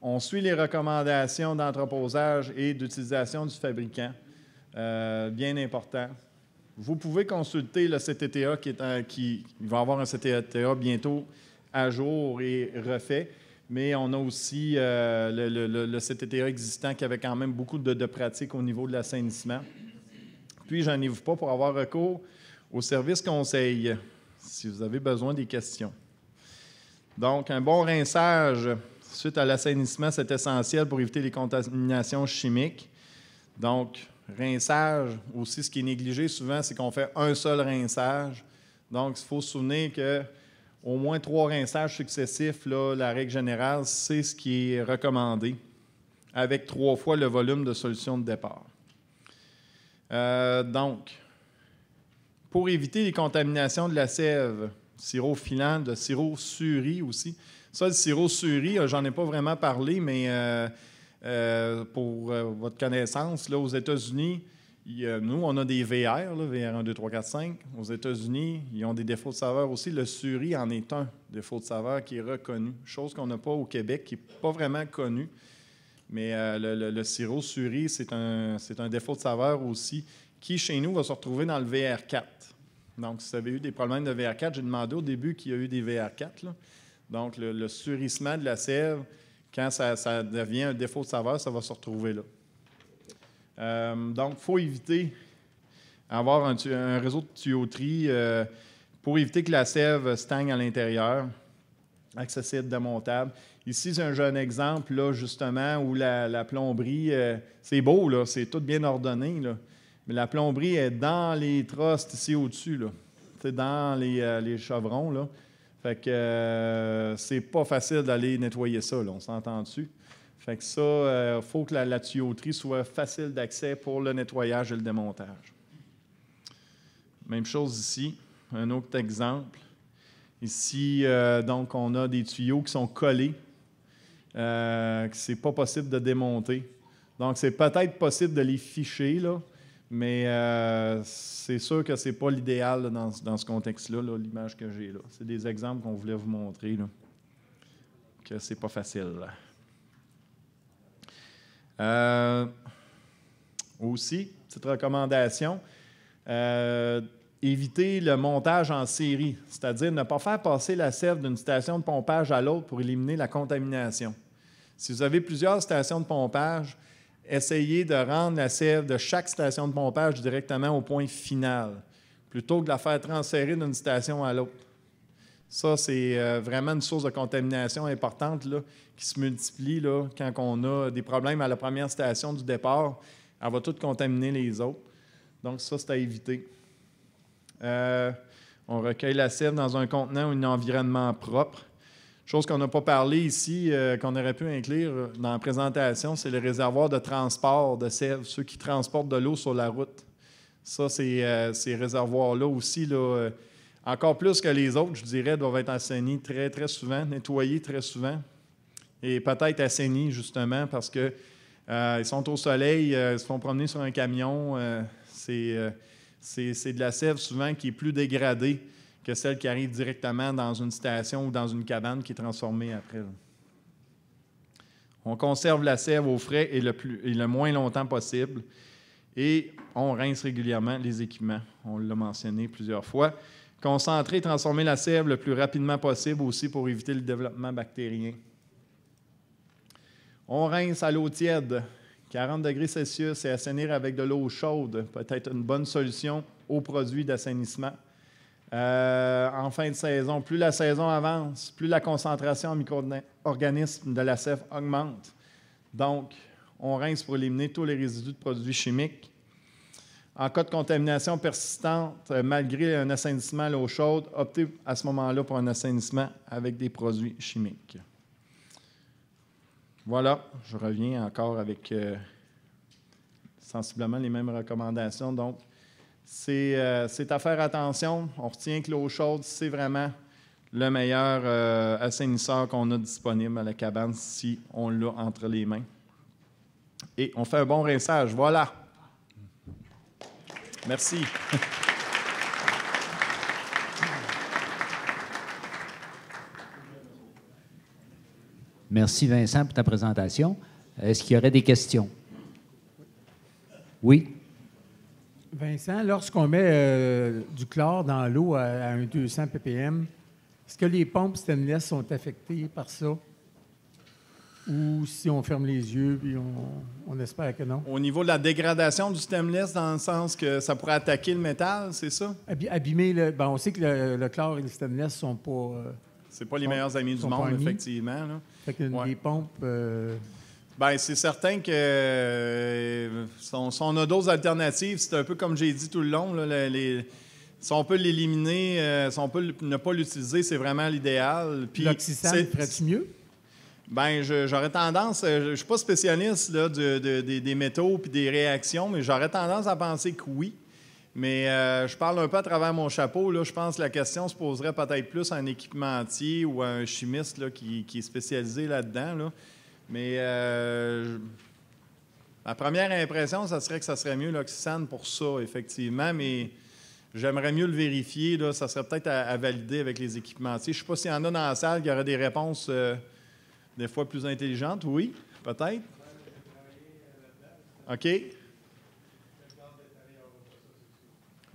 On suit les recommandations d'entreposage et d'utilisation du fabricant. Euh, bien important. Vous pouvez consulter le CTTA qui, est va avoir un CTTA bientôt à jour et refait, mais on a aussi le, CTTA existant qui avait quand même beaucoup de, de pratiques au niveau de l'assainissement. Puis-je ai pas pour avoir recours au service conseil si vous avez besoin des questions. Donc, un bon rinçage suite à l'assainissement, c'est essentiel pour éviter les contaminations chimiques. Donc, rinçage, aussi ce qui est négligé souvent, c'est qu'on fait un seul rinçage. Donc, il faut se souvenir que au moins trois rinçages successifs, la règle générale, c'est ce qui est recommandé, avec trois fois le volume de solution de départ. Euh, donc, pour éviter les contaminations de la sève, sirop filant, de sirop suri aussi. Ça, le sirop suri, euh, j'en ai pas vraiment parlé, mais euh, pour votre connaissance, là, aux États-Unis, nous, on a des VR, VR 1, 2, 3, 4, 5. Aux États-Unis, ils ont des défauts de saveur aussi. Le suri en est un défaut de saveur qui est reconnu, chose qu'on n'a pas au Québec, qui n'est pas vraiment connue. Mais euh, le, sirop suri, c'est un, défaut de saveur aussi qui, chez nous, va se retrouver dans le VR4. Donc, si vous avez eu des problèmes de VR4, j'ai demandé au début qu'il y a eu des VR4. Donc, le, surissement de la sève, quand ça, devient un défaut de saveur, ça va se retrouver là. Euh, donc, il faut éviter d'avoir un, réseau de tuyauterie euh, pour éviter que la sève stagne à l'intérieur accessible, démontable. Ici, c'est un jeune exemple, là, justement, où la, plomberie, euh, c'est beau, là, c'est tout bien ordonné, mais la plomberie est dans les trostes ici au-dessus, C'est dans euh, les, chevrons, là. Fait que euh, c'est pas facile d'aller nettoyer ça, on s'entend dessus. Fait que ça, il faut que la tuyauterie soit facile d'accès pour le nettoyage et le démontage. Même chose ici, un autre exemple. Ici, euh, donc, on a des tuyaux qui sont collés, euh, que ce n'est pas possible de démonter. Donc, c'est peut-être possible de les ficher, là, mais euh, c'est sûr que ce n'est pas l'idéal dans, ce contexte-là, l'image que j'ai là. C'est des exemples qu'on voulait vous montrer, là, que ce n'est pas facile. aussi, petite recommandation, euh, éviter le montage en série, c'est-à-dire ne pas faire passer la sève d'une station de pompage à l'autre pour éliminer la contamination. Si vous avez plusieurs stations de pompage, essayez de rendre la sève de chaque station de pompage directement au point final, plutôt que de la faire transférer d'une station à l'autre. Ça, c'est euh, vraiment une source de contamination importante là, qui se multiplie là, quand on a des problèmes à la première station du départ. Elle va tout contaminer les autres. Donc, ça, c'est à éviter. Euh, on recueille la sève dans un contenant ou un environnement propre. Chose qu'on n'a pas parlé ici, euh, qu'on aurait pu inclure dans la présentation, c'est le réservoir de transport de sève, ceux qui transportent de l'eau sur la route. Ça, euh, ces réservoirs-là aussi, là, encore plus que les autres, je dirais, doivent être assainis très, très souvent, nettoyés très souvent, et peut-être assainis justement parce que ils sont au soleil, ils se font promener sur un camion. c'est c'est de la sève souvent qui est plus dégradée que celle qui arrive directement dans une station ou dans une cabane qui est transformée après. On conserve la sève au frais et le, moins longtemps possible. Et on rince régulièrement les équipements. On l'a mentionné plusieurs fois. Concentrer et transformer la sève le plus rapidement possible aussi pour éviter le développement bactérien. On rince à l'eau tiède 40 degrés Celsius et assainir avec de l'eau chaude peut être une bonne solution aux produits d'assainissement. Euh, en fin de saison, plus la saison avance, plus la concentration en micro-organismes de la sève augmente. Donc, on rince pour éliminer tous les résidus de produits chimiques. En cas de contamination persistante, euh, malgré un assainissement à l'eau chaude, optez à ce moment-là pour un assainissement avec des produits chimiques. Voilà, je reviens encore avec euh, sensiblement les mêmes recommandations. Donc, euh, c'est à faire attention. On retient que l'eau chaude, c'est vraiment le meilleur euh, assainisseur qu'on a disponible à la cabane si on l'a entre les mains. Et on fait un bon rinçage. Voilà. Merci. (laughs) Merci Vincent pour ta présentation. Est-ce qu'il y aurait des questions? Oui. Vincent, lorsqu'on met euh, du chlore dans l'eau à, un 200 ppm, est-ce que les pompes stainless sont affectées par ça? Ou si on ferme les yeux, puis on, espère que non. Au niveau de la dégradation du stainless, dans le sens que ça pourrait attaquer le métal, c'est ça? Abîmer le. Ben, on sait que le, chlore et le stainless sont pas. Euh, c'est pas les meilleurs amis du monde, effectivement. Fait les pompes. Euh, ben, c'est certain que euh, on a d'autres alternatives, c'est un peu comme j'ai dit tout le long, si on peut l'éliminer, euh, si on peut ne pas l'utiliser, c'est vraiment l'idéal. L'oxysane, ferait-tu mieux? Ben, j'aurais tendance, euh, je ne suis pas spécialiste des métaux et des réactions, mais j'aurais tendance à penser que oui. Mais euh, je parle un peu à travers mon chapeau. Là. Je pense que la question se poserait peut-être plus à un équipementier ou à un chimiste qui, est spécialisé là-dedans. Mais euh, ma première impression, ça serait que ça serait mieux l'oxygène pour ça, effectivement. Mais j'aimerais mieux le vérifier. Là. Ça serait peut-être à, valider avec les équipementiers. Je ne sais pas s'il y en a dans la salle qui auraient des réponses euh, des fois plus intelligentes. Oui, peut-être. OK.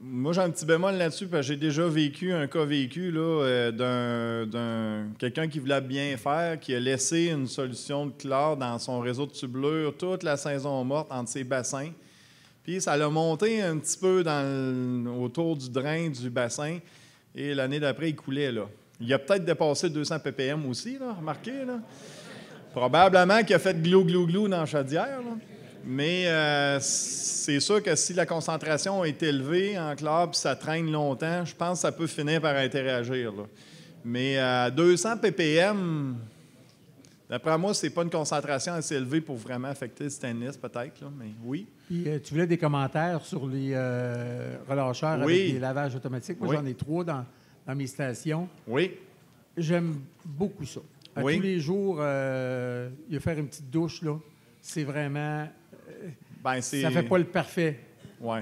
Moi, j'ai un petit bémol là-dessus, parce que j'ai déjà vécu un cas vécu euh, d'un, quelqu'un qui voulait bien faire, qui a laissé une solution de chlore dans son réseau de tubulure toute la saison morte entre ses bassins. Puis ça l'a monté un petit peu dans autour du drain du bassin, et l'année d'après, il coulait. Là. Il a peut-être dépassé 200 ppm aussi, là, remarquez. Là. Probablement qu'il a fait glou-glou-glou dans le chaudière. Mais euh, c'est sûr que si la concentration est élevée en club ça traîne longtemps, je pense que ça peut finir par interagir. Mais 200 euh, ppm, D'après moi, c'est pas une concentration assez élevée pour vraiment affecter le tennis peut-être, mais oui. Euh, tu voulais des commentaires sur les relâcheurs avec les lavages automatiques. Moi, j'en ai trois dans, mes stations. Oui. J'aime beaucoup ça. tous les jours, euh, il faire une petite douche, là, c'est vraiment ben, ça fait pas le parfait. Oui.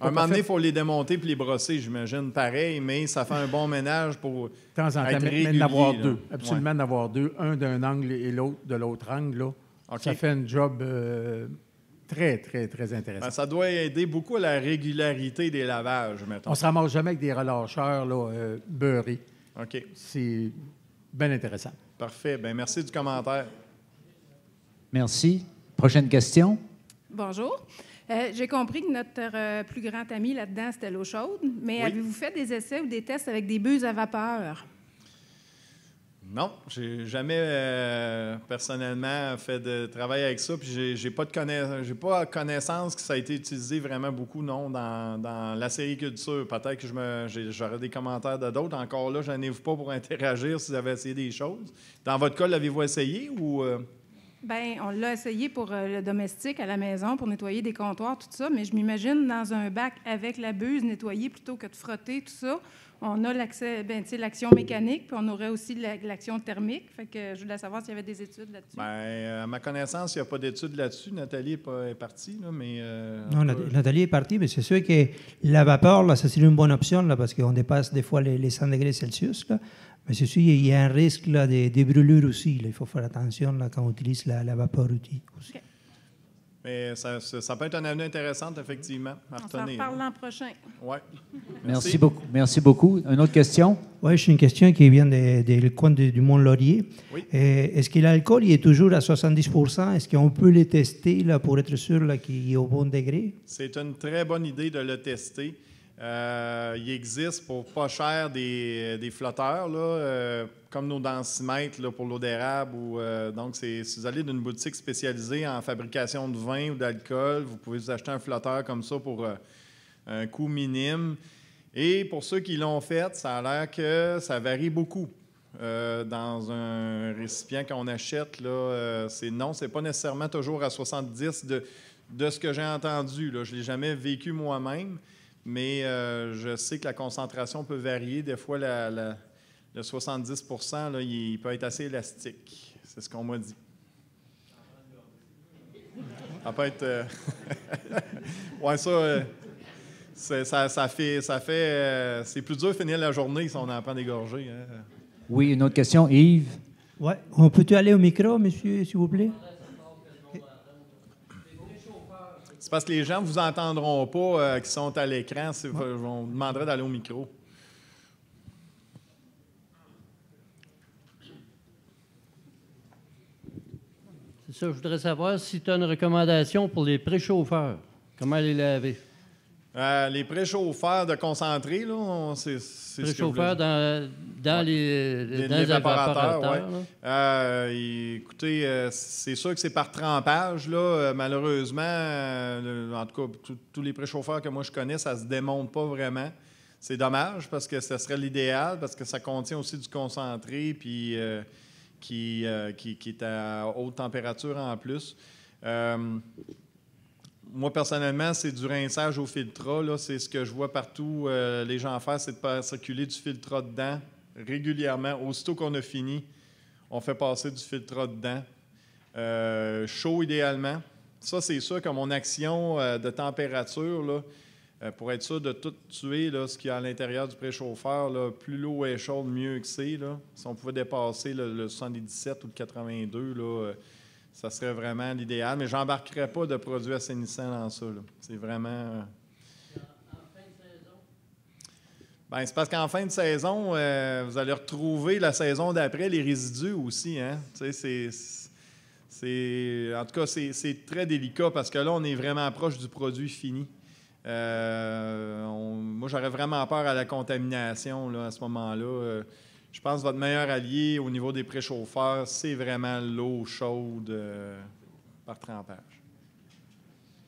À un moment donné, il faut les démonter puis les brosser, j'imagine, pareil, mais ça fait un bon ménage pour. De temps en temps, d'avoir deux. Absolument d'avoir deux, un d'un angle et l'autre de l'autre angle. Ça fait un job euh, très, très, très intéressant. Ben, ça doit aider beaucoup à la régularité des lavages, mettons. On ne se ramasse jamais avec des relâcheurs euh, beurrés. OK. C'est bien intéressant. Parfait. Ben, merci du commentaire. Merci. Prochaine question. Bonjour. Euh, j'ai compris que notre euh, plus grand ami là-dedans, c'était l'eau chaude, mais avez-vous fait des essais ou des tests avec des buses à vapeur? Non, j'ai jamais euh, personnellement fait de travail avec ça, puis j'ai pas de connaissance, pas connaissance que ça a été utilisé vraiment beaucoup, non, dans, la la culture. Peut-être que j'aurais des commentaires d'autres. Encore là, j'en ai pas pour interagir si vous avez essayé des choses. Dans votre cas, l'avez-vous essayé ou ben, on l'a essayé pour euh, le domestique à la maison, pour nettoyer des comptoirs, tout ça, mais je m'imagine dans un bac avec la buse nettoyer plutôt que de frotter tout ça on a l'accès, ben, l'action mécanique, puis on aurait aussi l'action thermique. que je voulais savoir s'il y avait des études là-dessus. Ben, euh, à ma connaissance, il n'y a pas d'études là-dessus. Nathalie est, partie, là, mais... Euh, non, Nathalie est partie, mais c'est sûr que la vapeur, là, ça une bonne option, là, parce qu'on dépasse des fois les, 100 degrés Celsius, là. Mais c'est sûr qu'il y a un risque là, de, brûlure aussi. Il faut faire attention là, quand on utilise la, vapeur outil aussi. Mais ça, peut être un avenir intéressant, effectivement. À On en parle l'an prochain. Ouais. Merci. beaucoup. Merci beaucoup. Une autre question? Oui, j'ai une question qui vient des du du Mont-Laurier. Oui. Eh, est-ce que l'alcool est toujours à 70 Est-ce qu'on peut le tester là, pour être sûr qu'il est au bon degré? C'est une très bonne idée de le tester. Euh, il existe pour pas cher des, flotteurs, euh, comme nos densimètres pour l'eau d'érable. Euh, donc, si vous allez d'une boutique spécialisée en fabrication de vin ou d'alcool, vous pouvez vous acheter un flotteur comme ça pour un coût minime. Et pour ceux qui l'ont fait, ça a l'air que ça varie beaucoup. dans un récipient qu'on achète, là, c'est non, c'est pas nécessairement toujours à 70 de, ce que j'ai entendu. Je ne l'ai jamais vécu moi-même mais euh, je sais que la concentration peut varier. Des fois, le 70 il peut être assez élastique. C'est ce qu'on m'a dit. Ça peut être. Euh, (laughs) ouais, euh, ça. Ça, fait, ça fait c'est plus dur de finir la journée si on en pas dégorgé. Hein. Oui, une autre question, Yves. Ouais. On peut-tu aller au micro, monsieur, s'il vous plaît? parce que les gens ne vous entendront pas euh, qui sont à l'écran. On vous demanderait d'aller au micro. C'est ça, je voudrais savoir si tu as une recommandation pour les préchauffeurs. Comment les laver? Euh, les préchauffeurs de concentré, là, c'est Préchauffeurs dans, les, les appareils, euh, écoutez, euh, c'est sûr que c'est par trempage, là. malheureusement, en tout cas, tous les préchauffeurs que moi je connais, ça ne se démonte pas vraiment. C'est dommage parce que ce serait l'idéal parce que ça contient aussi du concentré puis qui, qui, qui, est à haute température en plus moi, personnellement, c'est du rinçage au Là, C'est ce que je vois partout euh, les gens faire, c'est de faire circuler du filtre dedans régulièrement. Aussitôt qu'on a fini, on fait passer du filtre dedans. Euh, chaud idéalement. Ça, c'est ça comme mon action euh, de température, pour être sûr de tout tuer là, ce qu'il y a à l'intérieur du préchauffeur, plus l'eau est chaude, mieux que c'est. Si on pouvait dépasser le, le 77 ou le 82, là, ça serait vraiment l'idéal. Mais j'embarquerai pas de produits assainissants dans ça. C'est vraiment. En fin saison? Ben, c'est parce qu'en fin de saison, euh, vous allez retrouver la saison d'après les résidus aussi. Hein? c'est, en tout cas, c'est, très délicat parce que là, on est vraiment proche du produit fini. Euh, moi, j'aurais vraiment peur à la contamination à ce moment-là. Euh, je pense que votre meilleur allié au niveau des préchauffeurs, c'est vraiment l'eau chaude euh, par trempage.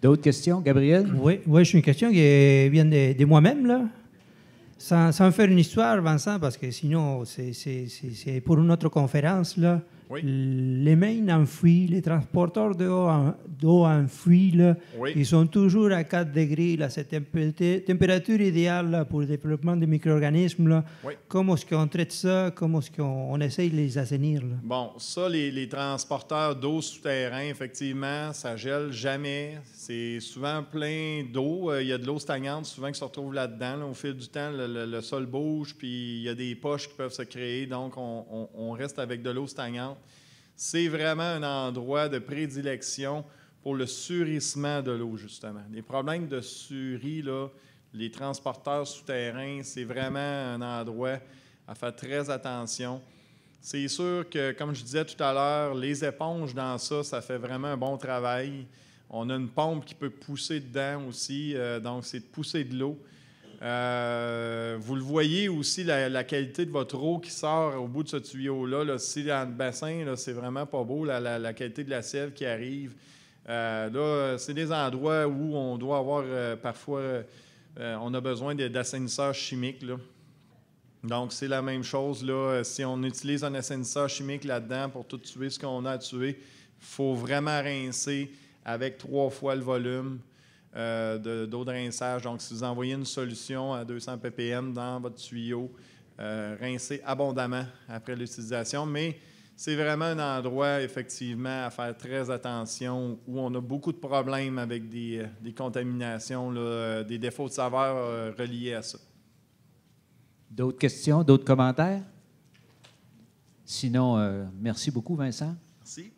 D'autres questions, Gabriel? Oui, oui j'ai une question qui vient de, moi-même. là. Sans, faire une histoire, Vincent, parce que sinon, c'est pour une autre conférence. là. Euh, les mains en fuite, les transporteurs d'eau en, ils sont toujours à 4 degrés, la température idéale pour le développement des micro-organismes. Comment est-ce qu'on traite ça? Comment est-ce qu'on essaye de les assainir? Bon, ça, les, les transporteurs d'eau souterrain, effectivement, ça gèle jamais. C'est souvent plein d'eau. Euh, il y a de l'eau stagnante souvent qui se retrouve là-dedans. Au fil du temps, le, sol bouge, puis il y a des poches qui peuvent se créer. Donc, on reste avec de l'eau stagnante c'est vraiment un endroit de prédilection pour le surissement de l'eau, justement. Les problèmes de surie, là, les transporteurs souterrains, c'est vraiment un endroit à faire très attention. C'est sûr que, comme je disais tout à l'heure, les éponges dans ça, ça fait vraiment un bon travail. On a une pompe qui peut pousser dedans aussi, euh, donc c'est de pousser de l'eau. Euh, vous le voyez aussi, la, qualité de votre eau qui sort au bout de ce tuyau-là. Là, si dans le bassin, c'est vraiment pas beau, la, qualité de la sève qui arrive. Euh, là, c'est des endroits où on doit avoir euh, parfois, on a besoin d'assainisseurs chimiques. Donc, c'est la même chose. Là, si on utilise un assainisseur chimique là-dedans pour tout tuer ce qu'on a à tuer, il faut vraiment rincer avec trois fois le volume. Euh, d'eau de, rinçage. Donc, si vous envoyez une solution à 200 ppm dans votre tuyau, euh, rincez abondamment après l'utilisation. Mais c'est vraiment un endroit, effectivement, à faire très attention où on a beaucoup de problèmes avec des, euh, contaminations, euh, des défauts de saveur reliés à ça. D'autres questions, d'autres commentaires? Sinon, merci beaucoup, Vincent. Merci.